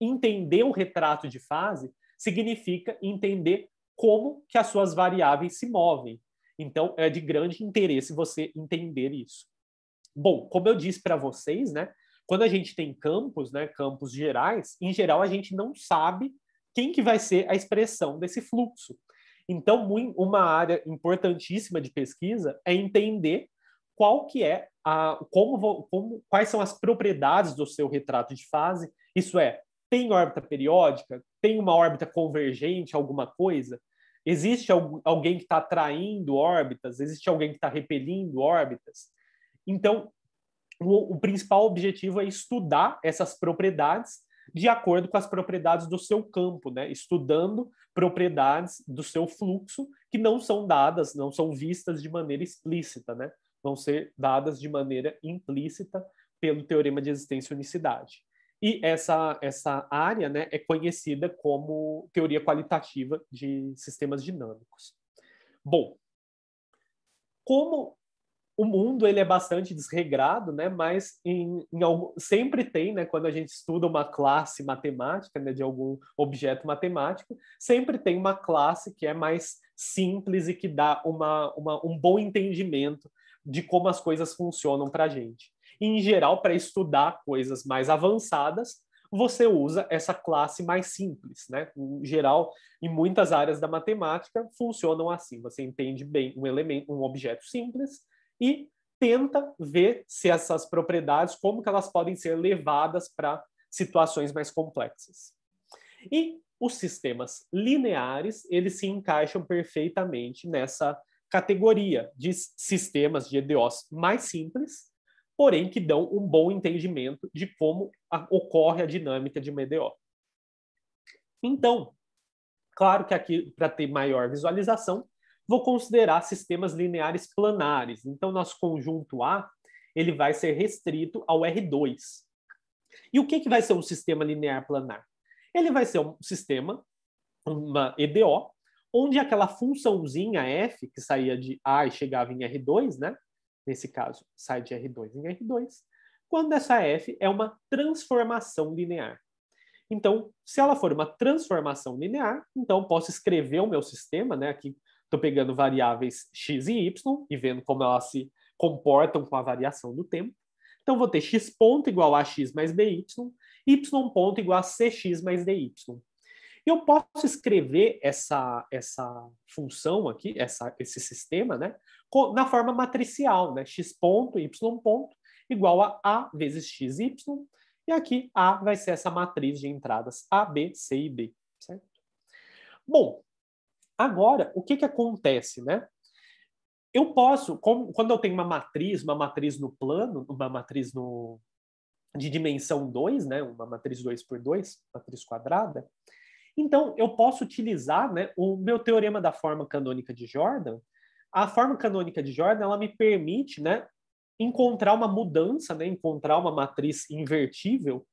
entender o retrato de fase significa entender como que as suas variáveis se movem. Então, é de grande interesse você entender isso. Bom, como eu disse para vocês, né, quando a gente tem campos, né, campos gerais, em geral a gente não sabe quem que vai ser a expressão desse fluxo. Então, uma área importantíssima de pesquisa é entender qual que é a, como, como, quais são as propriedades do seu retrato de fase, isso é, tem órbita periódica, tem uma órbita convergente, alguma coisa, existe alguém que está atraindo órbitas, existe alguém que está repelindo órbitas. Então, o, o, principal objetivo é estudar essas propriedades de acordo com as propriedades do seu campo, né? estudando propriedades do seu fluxo que não são dadas, não são vistas de maneira explícita. Né? vão ser dadas de maneira implícita pelo teorema de existência e unicidade. E essa, essa área né, é conhecida como teoria qualitativa de sistemas dinâmicos. Bom, como o mundo ele é bastante desregrado, né, mas em, em algum, sempre tem, né, quando a gente estuda uma classe matemática, né, de algum objeto matemático, sempre tem uma classe que é mais simples e que dá uma, uma um bom entendimento de como as coisas funcionam para a gente. E, em geral, para estudar coisas mais avançadas, você usa essa classe mais simples, né? Em geral, em muitas áreas da matemática funcionam assim. Você entende bem um elemento, um objeto simples e tenta ver se essas propriedades, como que elas podem ser levadas para situações mais complexas. E os sistemas lineares, eles se encaixam perfeitamente nessa categoria de sistemas de EDOs mais simples, porém que dão um bom entendimento de como a, ocorre a dinâmica de uma EDO. Então, claro que aqui, para ter maior visualização, vou considerar sistemas lineares planares. Então, nosso conjunto A ele vai ser restrito ao R2. E o que, que vai ser um sistema linear planar? Ele vai ser um sistema, uma EDO, onde aquela funçãozinha f, que saía de A e chegava em R2, né? nesse caso, sai de R2 em R2, quando essa f é uma transformação linear. Então, se ela for uma transformação linear, então posso escrever o meu sistema, né? aqui estou pegando variáveis x e y e vendo como elas se comportam com a variação do tempo. Então, vou ter x ponto igual a x mais dy, y ponto igual a cx mais dy. Eu posso escrever essa, essa função aqui, essa, esse sistema, né, na forma matricial, né, x ponto, y ponto, igual a a vezes x, y, e aqui a vai ser essa matriz de entradas a, b, c e d, certo? Bom, agora, o que que acontece, né? Eu posso, como, quando eu tenho uma matriz, uma matriz no plano, uma matriz no, de dimensão 2, né, uma matriz 2 por 2, matriz quadrada, então, eu posso utilizar né, o meu teorema da forma canônica de Jordan. A forma canônica de Jordan ela me permite né, encontrar uma mudança, né, encontrar uma matriz invertível,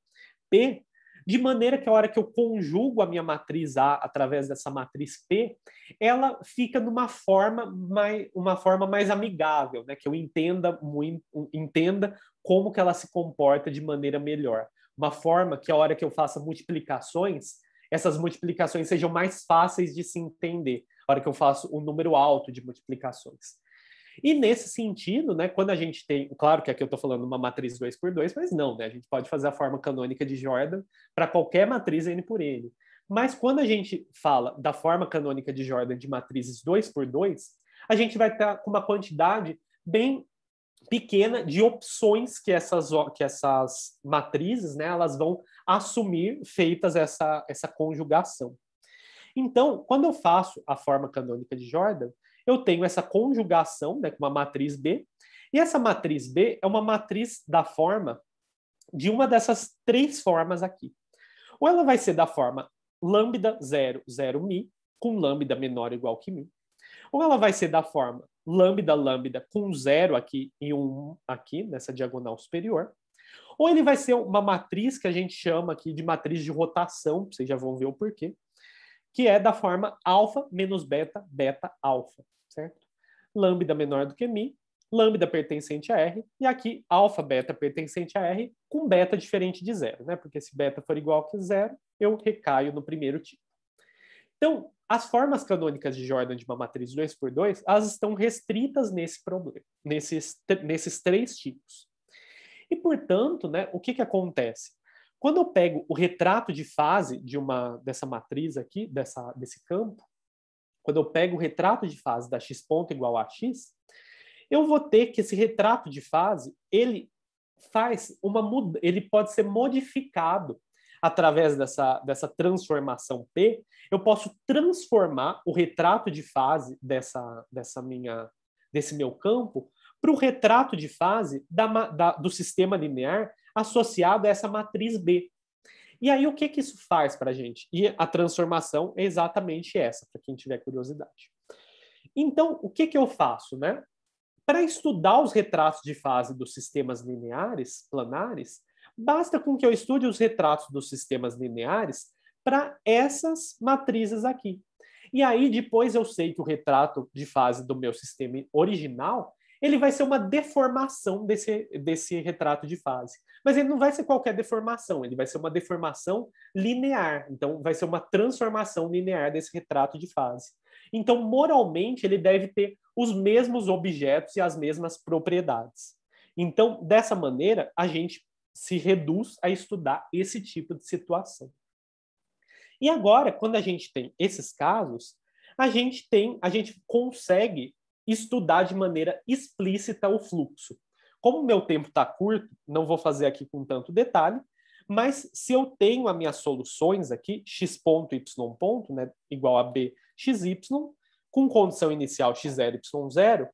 P, de maneira que a hora que eu conjugo a minha matriz A através dessa matriz P, ela fica numa forma mais, uma forma mais amigável, né, que eu entenda, entenda como que ela se comporta de maneira melhor. Uma forma que a hora que eu faça multiplicações, essas multiplicações sejam mais fáceis de se entender, na hora que eu faço um número alto de multiplicações. E nesse sentido, né, quando a gente tem, claro que aqui eu estou falando uma matriz 2 por 2, mas não, né, a gente pode fazer a forma canônica de Jordan para qualquer matriz n por n. Mas quando a gente fala da forma canônica de Jordan de matrizes 2 por 2, a gente vai estar tá com uma quantidade bem pequena de opções que essas, que essas matrizes né, elas vão assumir feitas essa, essa conjugação. Então, quando eu faço a forma canônica de Jordan, eu tenho essa conjugação né, com uma matriz B, e essa matriz B é uma matriz da forma de uma dessas três formas aqui. Ou ela vai ser da forma lambda 0, 0, mi, com lambda menor ou igual que mi, ou ela vai ser da forma lambda lambda com zero aqui e um aqui nessa diagonal superior. Ou ele vai ser uma matriz que a gente chama aqui de matriz de rotação, vocês já vão ver o porquê, que é da forma alfa menos beta, beta alfa, certo? Lambda menor do que mi, lambda pertencente a R, e aqui alfa beta pertencente a R com beta diferente de zero, né? Porque se beta for igual que zero, eu recaio no primeiro tipo. Então, as formas canônicas de Jordan de uma matriz 2 por 2 elas estão restritas nesse problema, nesses, nesses três tipos. E, portanto, né, o que, que acontece? Quando eu pego o retrato de fase de uma dessa matriz aqui, dessa, desse campo, quando eu pego o retrato de fase da x ponto igual a x, eu vou ter que esse retrato de fase, ele faz uma ele pode ser modificado através dessa, dessa transformação P, eu posso transformar o retrato de fase dessa, dessa minha, desse meu campo para o retrato de fase da, da, do sistema linear associado a essa matriz B. E aí, o que, que isso faz para a gente? E a transformação é exatamente essa, para quem tiver curiosidade. Então, o que, que eu faço? Né? Para estudar os retratos de fase dos sistemas lineares, planares, basta com que eu estude os retratos dos sistemas lineares para essas matrizes aqui. E aí depois eu sei que o retrato de fase do meu sistema original ele vai ser uma deformação desse, desse retrato de fase. Mas ele não vai ser qualquer deformação, ele vai ser uma deformação linear. Então, vai ser uma transformação linear desse retrato de fase. Então, moralmente, ele deve ter os mesmos objetos e as mesmas propriedades. Então, dessa maneira, a gente se reduz a estudar esse tipo de situação. E agora, quando a gente tem esses casos, a gente tem, a gente consegue estudar de maneira explícita o fluxo. Como o meu tempo está curto, não vou fazer aqui com tanto detalhe, mas se eu tenho as minhas soluções aqui, x ponto, y ponto, né, igual a b, x, y, com condição inicial x0, y0,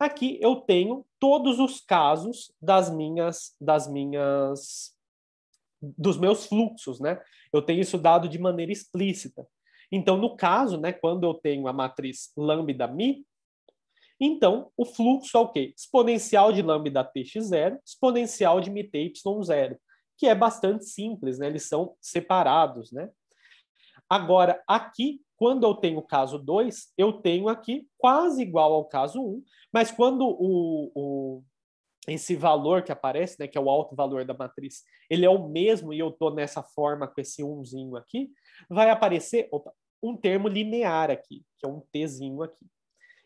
Aqui eu tenho todos os casos das minhas, das minhas, dos meus fluxos, né? Eu tenho isso dado de maneira explícita. Então, no caso, né, quando eu tenho a matriz lambda mi, então o fluxo é o quê? Exponencial de lambda tx0, exponencial de mi t y0, que é bastante simples, né? Eles são separados, né? Agora, aqui quando eu tenho o caso 2, eu tenho aqui quase igual ao caso 1, um, mas quando o, o, esse valor que aparece, né, que é o alto valor da matriz, ele é o mesmo e eu estou nessa forma com esse 1zinho aqui, vai aparecer opa, um termo linear aqui, que é um tzinho aqui.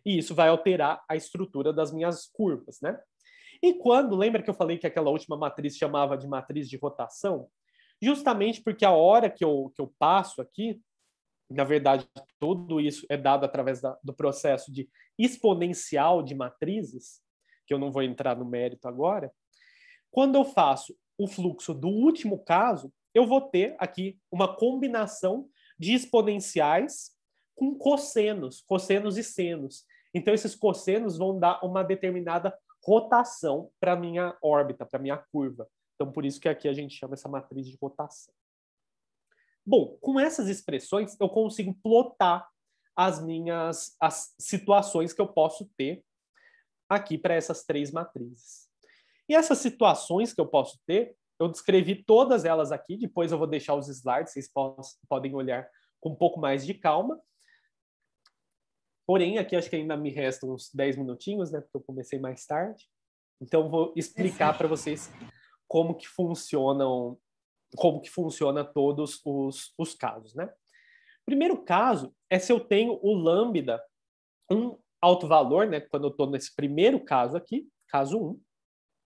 E isso vai alterar a estrutura das minhas curvas, né? E quando, lembra que eu falei que aquela última matriz chamava de matriz de rotação? Justamente porque a hora que eu, que eu passo aqui, na verdade, tudo isso é dado através da, do processo de exponencial de matrizes, que eu não vou entrar no mérito agora. Quando eu faço o fluxo do último caso, eu vou ter aqui uma combinação de exponenciais com cossenos, cossenos e senos. Então, esses cossenos vão dar uma determinada rotação para minha órbita, para minha curva. Então, por isso que aqui a gente chama essa matriz de rotação. Bom, com essas expressões eu consigo plotar as minhas as situações que eu posso ter aqui para essas três matrizes. E essas situações que eu posso ter, eu descrevi todas elas aqui, depois eu vou deixar os slides, vocês podem olhar com um pouco mais de calma. Porém, aqui acho que ainda me restam uns 10 minutinhos, né? Porque eu comecei mais tarde. Então, vou explicar para vocês como que funcionam como que funciona todos os, os casos, né? Primeiro caso é se eu tenho o lambda um alto valor, né? Quando eu estou nesse primeiro caso aqui, caso 1, um,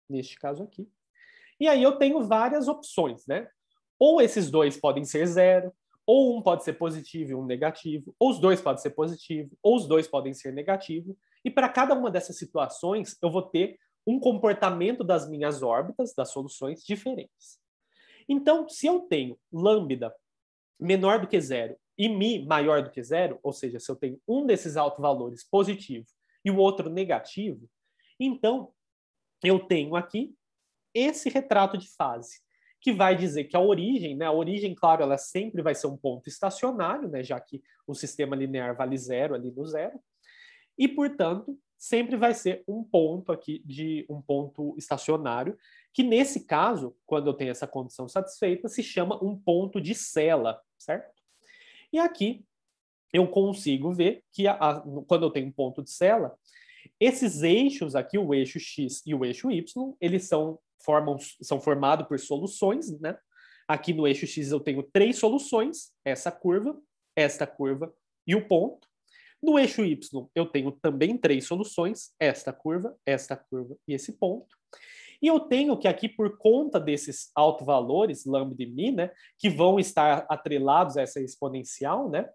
neste caso aqui. E aí eu tenho várias opções, né? Ou esses dois podem ser zero, ou um pode ser positivo e um negativo, ou os dois podem ser positivo, ou os dois podem ser negativo. E para cada uma dessas situações, eu vou ter um comportamento das minhas órbitas, das soluções, diferentes. Então, se eu tenho lambda menor do que zero e mi maior do que zero, ou seja, se eu tenho um desses altos valores positivo e o outro negativo, então eu tenho aqui esse retrato de fase, que vai dizer que a origem, né, a origem, claro, ela sempre vai ser um ponto estacionário, né, já que o sistema linear vale zero ali no zero, e portanto sempre vai ser um ponto aqui de um ponto estacionário que nesse caso, quando eu tenho essa condição satisfeita, se chama um ponto de sela, certo? E aqui eu consigo ver que a, a, quando eu tenho um ponto de sela, esses eixos aqui, o eixo x e o eixo y, eles são formam são formados por soluções, né? Aqui no eixo x eu tenho três soluções, essa curva, esta curva e o ponto. No eixo y eu tenho também três soluções, esta curva, esta curva e esse ponto. E eu tenho que aqui, por conta desses alto valores, lambda e mi, né, que vão estar atrelados a essa exponencial, né,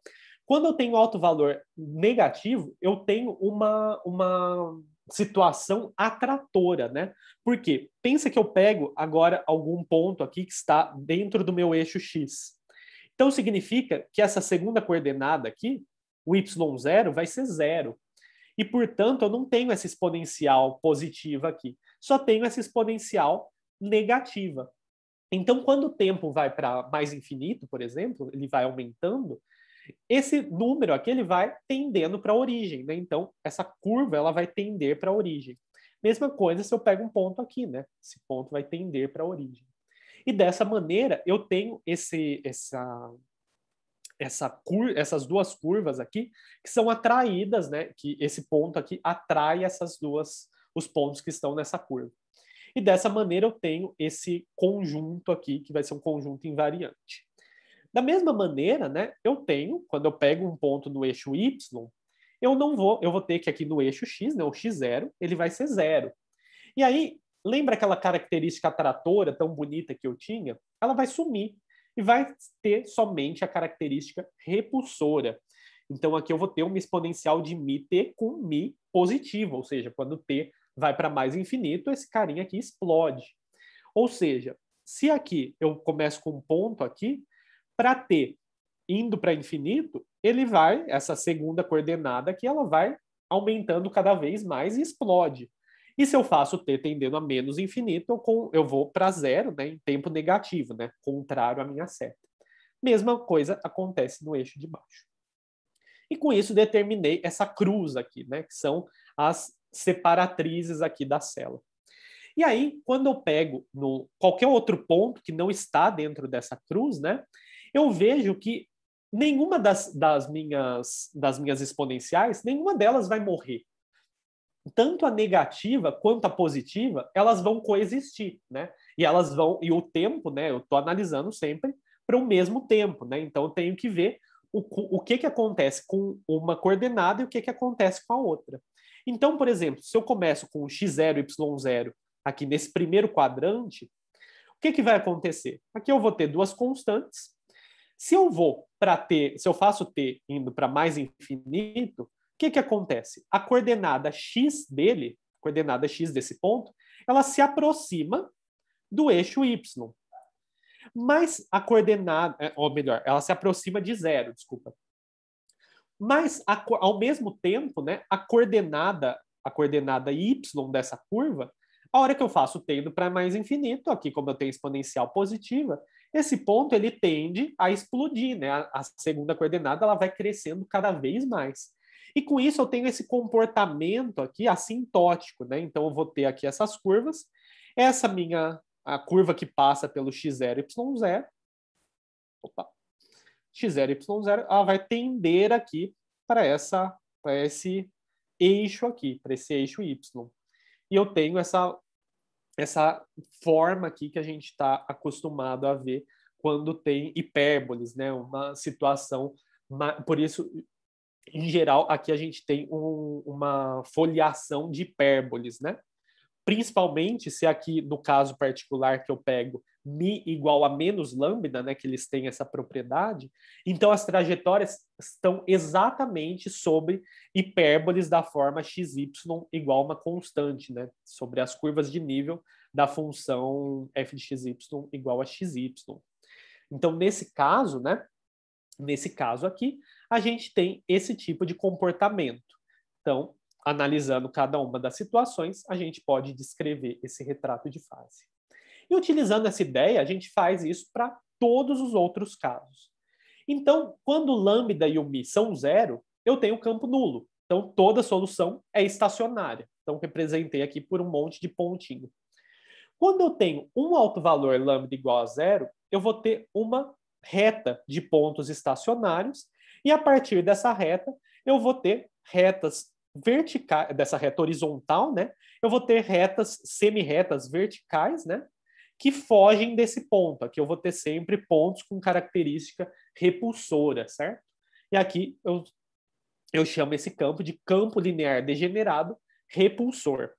quando eu tenho alto valor negativo, eu tenho uma, uma situação atratora, né? Porque pensa que eu pego agora algum ponto aqui que está dentro do meu eixo x. Então significa que essa segunda coordenada aqui, o y0, vai ser zero. E portanto eu não tenho essa exponencial positiva aqui só tenho essa exponencial negativa. Então, quando o tempo vai para mais infinito, por exemplo, ele vai aumentando, esse número aqui ele vai tendendo para a origem, né? Então, essa curva ela vai tender para a origem. Mesma coisa se eu pego um ponto aqui, né? Esse ponto vai tender para a origem. E dessa maneira, eu tenho esse, essa, essa cur, essas duas curvas aqui que são atraídas, né? Que esse ponto aqui atrai essas duas os pontos que estão nessa curva. E dessa maneira eu tenho esse conjunto aqui, que vai ser um conjunto invariante. Da mesma maneira, né, eu tenho, quando eu pego um ponto no eixo y, eu não vou, eu vou ter que aqui no eixo x, né, o x0, ele vai ser zero. E aí, lembra aquela característica atratora tão bonita que eu tinha? Ela vai sumir e vai ter somente a característica repulsora. Então aqui eu vou ter uma exponencial de mi t com mi positivo, ou seja, quando t vai para mais infinito, esse carinha aqui explode. Ou seja, se aqui eu começo com um ponto aqui, para t indo para infinito, ele vai, essa segunda coordenada aqui, ela vai aumentando cada vez mais e explode. E se eu faço t tendendo a menos infinito, eu, com, eu vou para zero né, em tempo negativo, né, contrário à minha seta. Mesma coisa acontece no eixo de baixo. E com isso determinei essa cruz aqui, né, que são as separatrizes aqui da célula. E aí, quando eu pego no qualquer outro ponto que não está dentro dessa cruz, né, eu vejo que nenhuma das, das, minhas, das minhas exponenciais, nenhuma delas vai morrer. Tanto a negativa quanto a positiva, elas vão coexistir, né? E elas vão e o tempo, né? Eu estou analisando sempre para o mesmo tempo, né? Então eu tenho que ver o, o que que acontece com uma coordenada e o que que acontece com a outra. Então, por exemplo, se eu começo com x0, y0 aqui nesse primeiro quadrante, o que, que vai acontecer? Aqui eu vou ter duas constantes. Se eu vou para t, se eu faço t indo para mais infinito, o que, que acontece? A coordenada x dele, coordenada x desse ponto, ela se aproxima do eixo y. Mas a coordenada, é, ou melhor, ela se aproxima de zero, desculpa. Mas, a, ao mesmo tempo, né, a coordenada a coordenada y dessa curva, a hora que eu faço tendo para mais infinito, aqui como eu tenho exponencial positiva, esse ponto ele tende a explodir, né? A, a segunda coordenada ela vai crescendo cada vez mais. E com isso eu tenho esse comportamento aqui assintótico, né? Então eu vou ter aqui essas curvas, essa minha a curva que passa pelo x0, y0. Opa, x0, y0, ela vai tender aqui para essa para esse eixo aqui, para esse eixo y. E eu tenho essa essa forma aqui que a gente está acostumado a ver quando tem hipérboles, né? Uma situação, por isso, em geral, aqui a gente tem um, uma foliação de hipérboles, né? Principalmente se aqui no caso particular que eu pego mi igual a menos lambda, né, que eles têm essa propriedade. Então as trajetórias estão exatamente sobre hipérboles da forma xy igual a uma constante, né, sobre as curvas de nível da função f de y igual a xy. Então nesse caso, né, nesse caso aqui, a gente tem esse tipo de comportamento. Então, analisando cada uma das situações, a gente pode descrever esse retrato de fase. E utilizando essa ideia, a gente faz isso para todos os outros casos. Então, quando lambda e o mi são zero, eu tenho campo nulo. Então, toda solução é estacionária. Então, representei aqui por um monte de pontinho. Quando eu tenho um alto valor lambda igual a zero, eu vou ter uma reta de pontos estacionários, e a partir dessa reta, eu vou ter retas verticais, dessa reta horizontal, né? Eu vou ter retas semi-retas verticais, né? que fogem desse ponto. Aqui eu vou ter sempre pontos com característica repulsora, certo? E aqui eu, eu chamo esse campo de campo linear degenerado repulsor.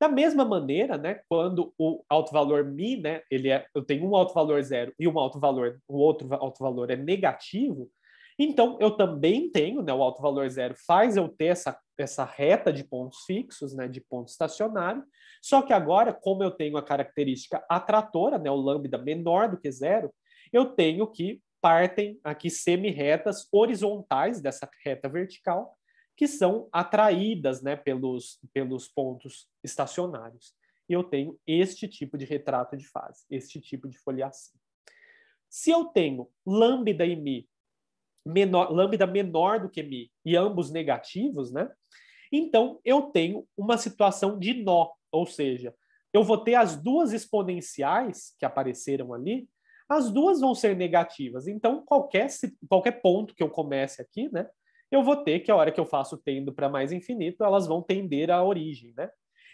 Da mesma maneira, né, quando o alto valor mi, né, ele é, eu tenho um alto valor zero e um alto valor, o outro alto valor é negativo, então eu também tenho, né, o alto valor zero faz eu ter essa essa reta de pontos fixos, né, de ponto estacionário. Só que agora, como eu tenho a característica atratora, né, o lambda menor do que zero, eu tenho que partem aqui semi-retas horizontais dessa reta vertical, que são atraídas né, pelos, pelos pontos estacionários. E eu tenho este tipo de retrato de fase, este tipo de foliação. Se eu tenho lambda e mi menor, lambda menor do que mi e ambos negativos, né? Então eu tenho uma situação de nó, ou seja, eu vou ter as duas exponenciais que apareceram ali, as duas vão ser negativas. Então qualquer qualquer ponto que eu comece aqui, né? Eu vou ter que a hora que eu faço tendo para mais infinito, elas vão tender à origem, né?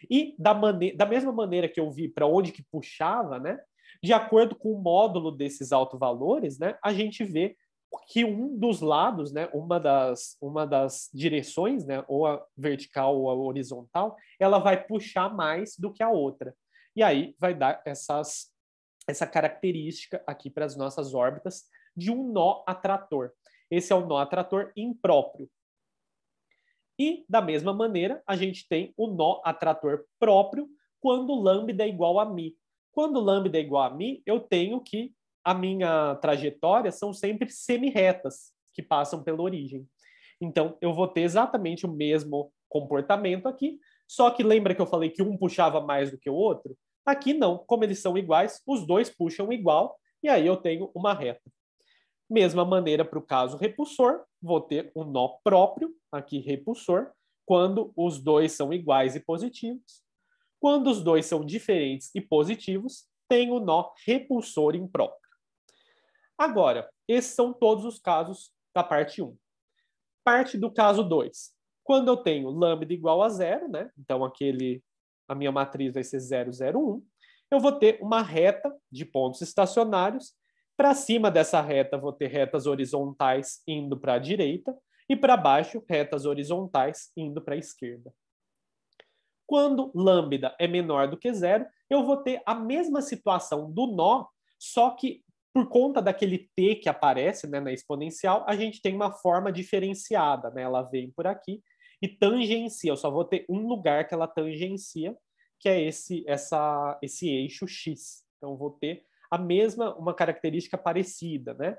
E da, mane da mesma maneira que eu vi para onde que puxava, né? De acordo com o módulo desses alto valores, né, a gente vê que um dos lados, né, uma das, uma das direções, né, ou a vertical ou a horizontal, ela vai puxar mais do que a outra. E aí vai dar essas, essa característica aqui para as nossas órbitas de um nó atrator. Esse é o um nó atrator impróprio. E, da mesma maneira, a gente tem o nó atrator próprio quando lambda é igual a mi. Quando lambda é igual a mi, eu tenho que a minha trajetória são sempre semi-retas que passam pela origem. Então, eu vou ter exatamente o mesmo comportamento aqui, só que lembra que eu falei que um puxava mais do que o outro? Aqui não, como eles são iguais, os dois puxam igual, e aí eu tenho uma reta. Mesma maneira para o caso repulsor, vou ter um nó próprio, aqui repulsor, quando os dois são iguais e positivos. Quando os dois são diferentes e positivos, tem o nó repulsor impróprio. Agora, esses são todos os casos da parte 1. Parte do caso 2. Quando eu tenho lambda igual a zero, né? então aquele, a minha matriz vai ser 0, 0, 1, eu vou ter uma reta de pontos estacionários. Para cima dessa reta, vou ter retas horizontais indo para a direita e para baixo, retas horizontais indo para a esquerda. Quando lambda é menor do que zero, eu vou ter a mesma situação do nó, só que por conta daquele t que aparece né, na exponencial, a gente tem uma forma diferenciada, né? Ela vem por aqui e tangencia. Eu só vou ter um lugar que ela tangencia, que é esse essa esse eixo x. Então vou ter a mesma uma característica parecida, né?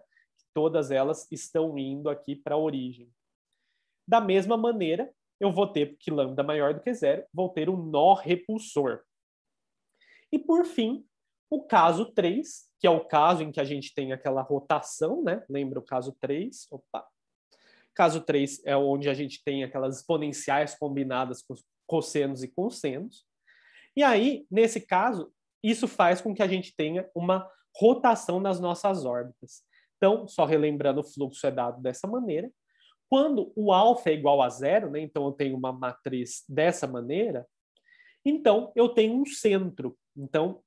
Todas elas estão indo aqui para a origem. Da mesma maneira, eu vou ter que lambda maior do que zero, vou ter um nó repulsor. E por fim, o caso 3, que é o caso em que a gente tem aquela rotação, né? Lembra o caso 3? Opa! Caso 3 é onde a gente tem aquelas exponenciais combinadas com cossenos e cossenos. E aí, nesse caso, isso faz com que a gente tenha uma rotação nas nossas órbitas. Então, só relembrando, o fluxo é dado dessa maneira. Quando o alfa é igual a zero, né, então eu tenho uma matriz dessa maneira, então eu tenho um centro. Então,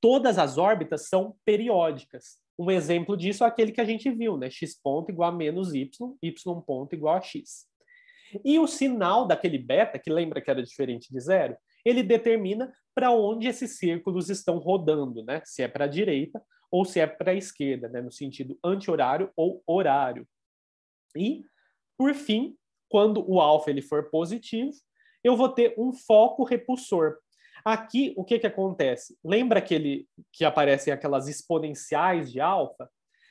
todas as órbitas são periódicas. Um exemplo disso é aquele que a gente viu, né? x ponto igual a menos y, y ponto igual a x. E o sinal daquele beta, que lembra que era diferente de zero, ele determina para onde esses círculos estão rodando, né? Se é para a direita ou se é para a esquerda, né? No sentido anti-horário ou horário. E, por fim, quando o alfa ele for positivo, eu vou ter um foco repulsor, Aqui, o que, que acontece? Lembra aquele que aparecem aquelas exponenciais de alfa?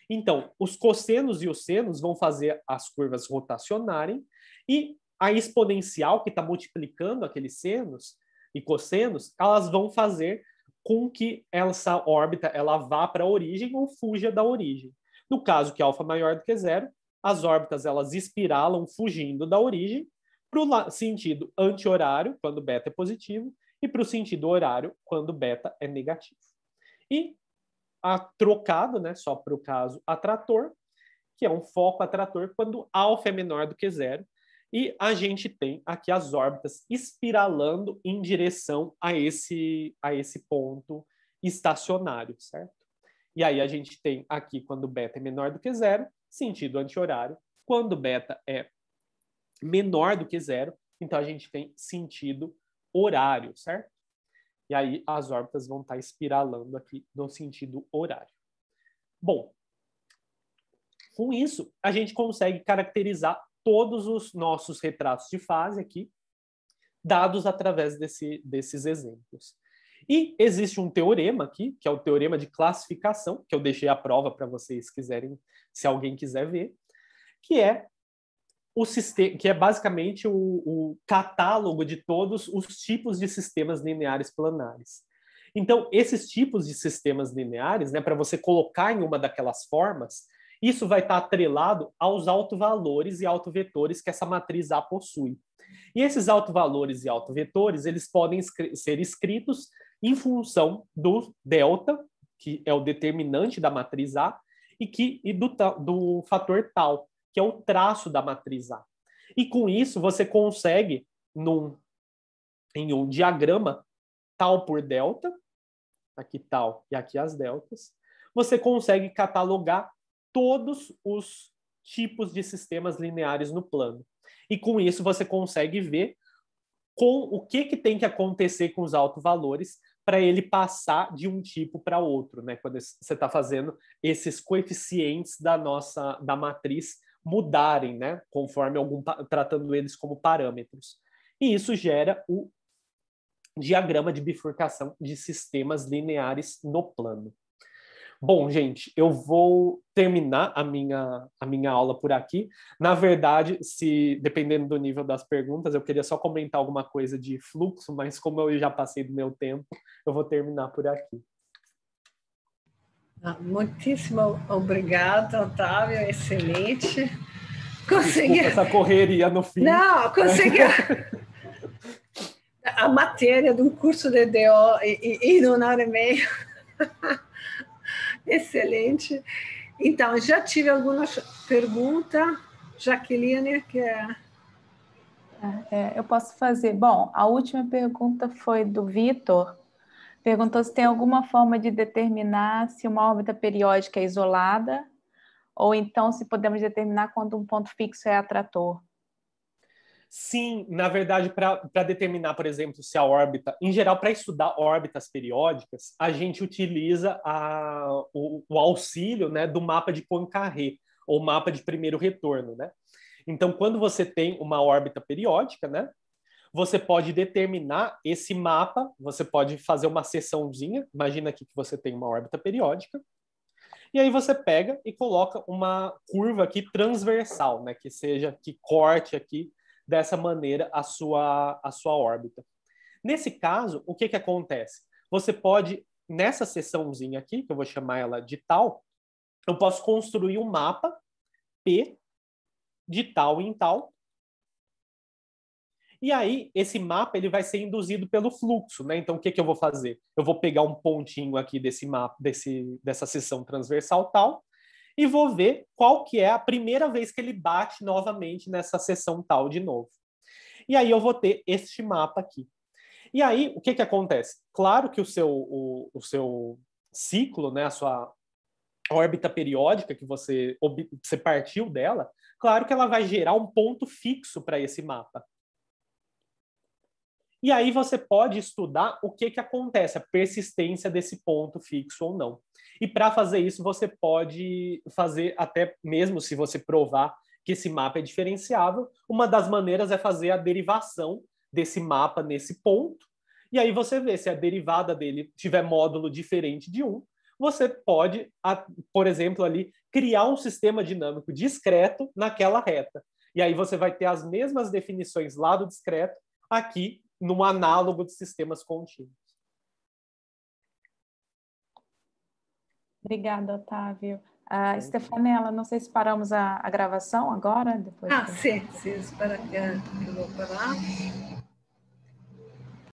Então, os cossenos e os senos vão fazer as curvas rotacionarem e a exponencial que está multiplicando aqueles senos e cossenos, elas vão fazer com que essa órbita ela vá para a origem ou fuja da origem. No caso que alfa maior do que zero, as órbitas elas espiralam fugindo da origem para o sentido anti-horário, quando beta é positivo, e para o sentido horário, quando beta é negativo. E a trocado, né, só para o caso atrator, que é um foco atrator quando alfa é menor do que zero, e a gente tem aqui as órbitas espiralando em direção a esse, a esse ponto estacionário, certo? E aí a gente tem aqui quando beta é menor do que zero, sentido anti-horário. Quando beta é menor do que zero, então a gente tem sentido horário, certo? E aí as órbitas vão estar tá espiralando aqui no sentido horário. Bom, com isso, a gente consegue caracterizar todos os nossos retratos de fase aqui, dados através desse, desses exemplos. E existe um teorema aqui, que é o teorema de classificação, que eu deixei a prova para vocês quiserem, se alguém quiser ver, que é o sistema, que é basicamente o, o catálogo de todos os tipos de sistemas lineares planares. Então, esses tipos de sistemas lineares, né, para você colocar em uma daquelas formas, isso vai estar tá atrelado aos autovalores e autovetores que essa matriz A possui. E esses autovalores e autovetores, eles podem ser escritos em função do delta, que é o determinante da matriz A, e, que, e do, do fator tal, que é o traço da matriz A. E com isso você consegue, num, em um diagrama, tal por delta, aqui tal e aqui as deltas, você consegue catalogar todos os tipos de sistemas lineares no plano. E com isso você consegue ver com o que, que tem que acontecer com os valores para ele passar de um tipo para outro, né? Quando você está fazendo esses coeficientes da nossa da matriz mudarem, né, conforme algum tratando eles como parâmetros. E isso gera o diagrama de bifurcação de sistemas lineares no plano. Bom, gente, eu vou terminar a minha, a minha aula por aqui. Na verdade, se dependendo do nível das perguntas, eu queria só comentar alguma coisa de fluxo, mas como eu já passei do meu tempo, eu vou terminar por aqui. Ah, muitíssimo obrigado, Otávio, excelente. Consegui... Desculpa essa correria no fim. Não, consegui. a matéria de um curso de DO e, e, uma hora e meia. Excelente. Então, já tive alguma pergunta, Jaqueline, que é-, é... é eu posso fazer. Bom, a última pergunta foi do Vitor. Perguntou se tem alguma forma de determinar se uma órbita periódica é isolada ou então se podemos determinar quando um ponto fixo é atrator. Sim, na verdade, para determinar, por exemplo, se a órbita, em geral, para estudar órbitas periódicas, a gente utiliza a, o, o, auxílio né, do mapa de Poincaré, ou mapa de primeiro retorno. Né? Então, quando você tem uma órbita periódica, né, você pode determinar esse mapa, você pode fazer uma seçãozinha. Imagina aqui que você tem uma órbita periódica. E aí você pega e coloca uma curva aqui transversal, né? Que seja que corte aqui dessa maneira a sua, a sua órbita. Nesse caso, o que, que acontece? Você pode, nessa seçãozinha aqui, que eu vou chamar ela de tal, eu posso construir um mapa P de tal em tal, e aí, esse mapa ele vai ser induzido pelo fluxo, né? Então, o que, que eu vou fazer? Eu vou pegar um pontinho aqui desse mapa, desse, dessa seção transversal tal, e vou ver qual que é a primeira vez que ele bate novamente nessa seção tal de novo. E aí eu vou ter este mapa aqui. E aí, o que, que acontece? Claro que o seu, o, o seu ciclo, né, a sua órbita periódica que você, você partiu dela, claro que ela vai gerar um ponto fixo para esse mapa. E aí você pode estudar o que, que acontece, a persistência desse ponto fixo ou não. E para fazer isso, você pode fazer até mesmo se você provar que esse mapa é diferenciável, uma das maneiras é fazer a derivação desse mapa nesse ponto. E aí você vê se a derivada dele tiver módulo diferente de 1, você pode, por exemplo, ali criar um sistema dinâmico discreto naquela reta. E aí você vai ter as mesmas definições lá do discreto aqui num análogo de sistemas contínuos. Obrigada, Otávio. Uh, ah, Stefanela, não sei se paramos a, a gravação agora. Depois ah, que... sim, sim, espera que eu vou parar.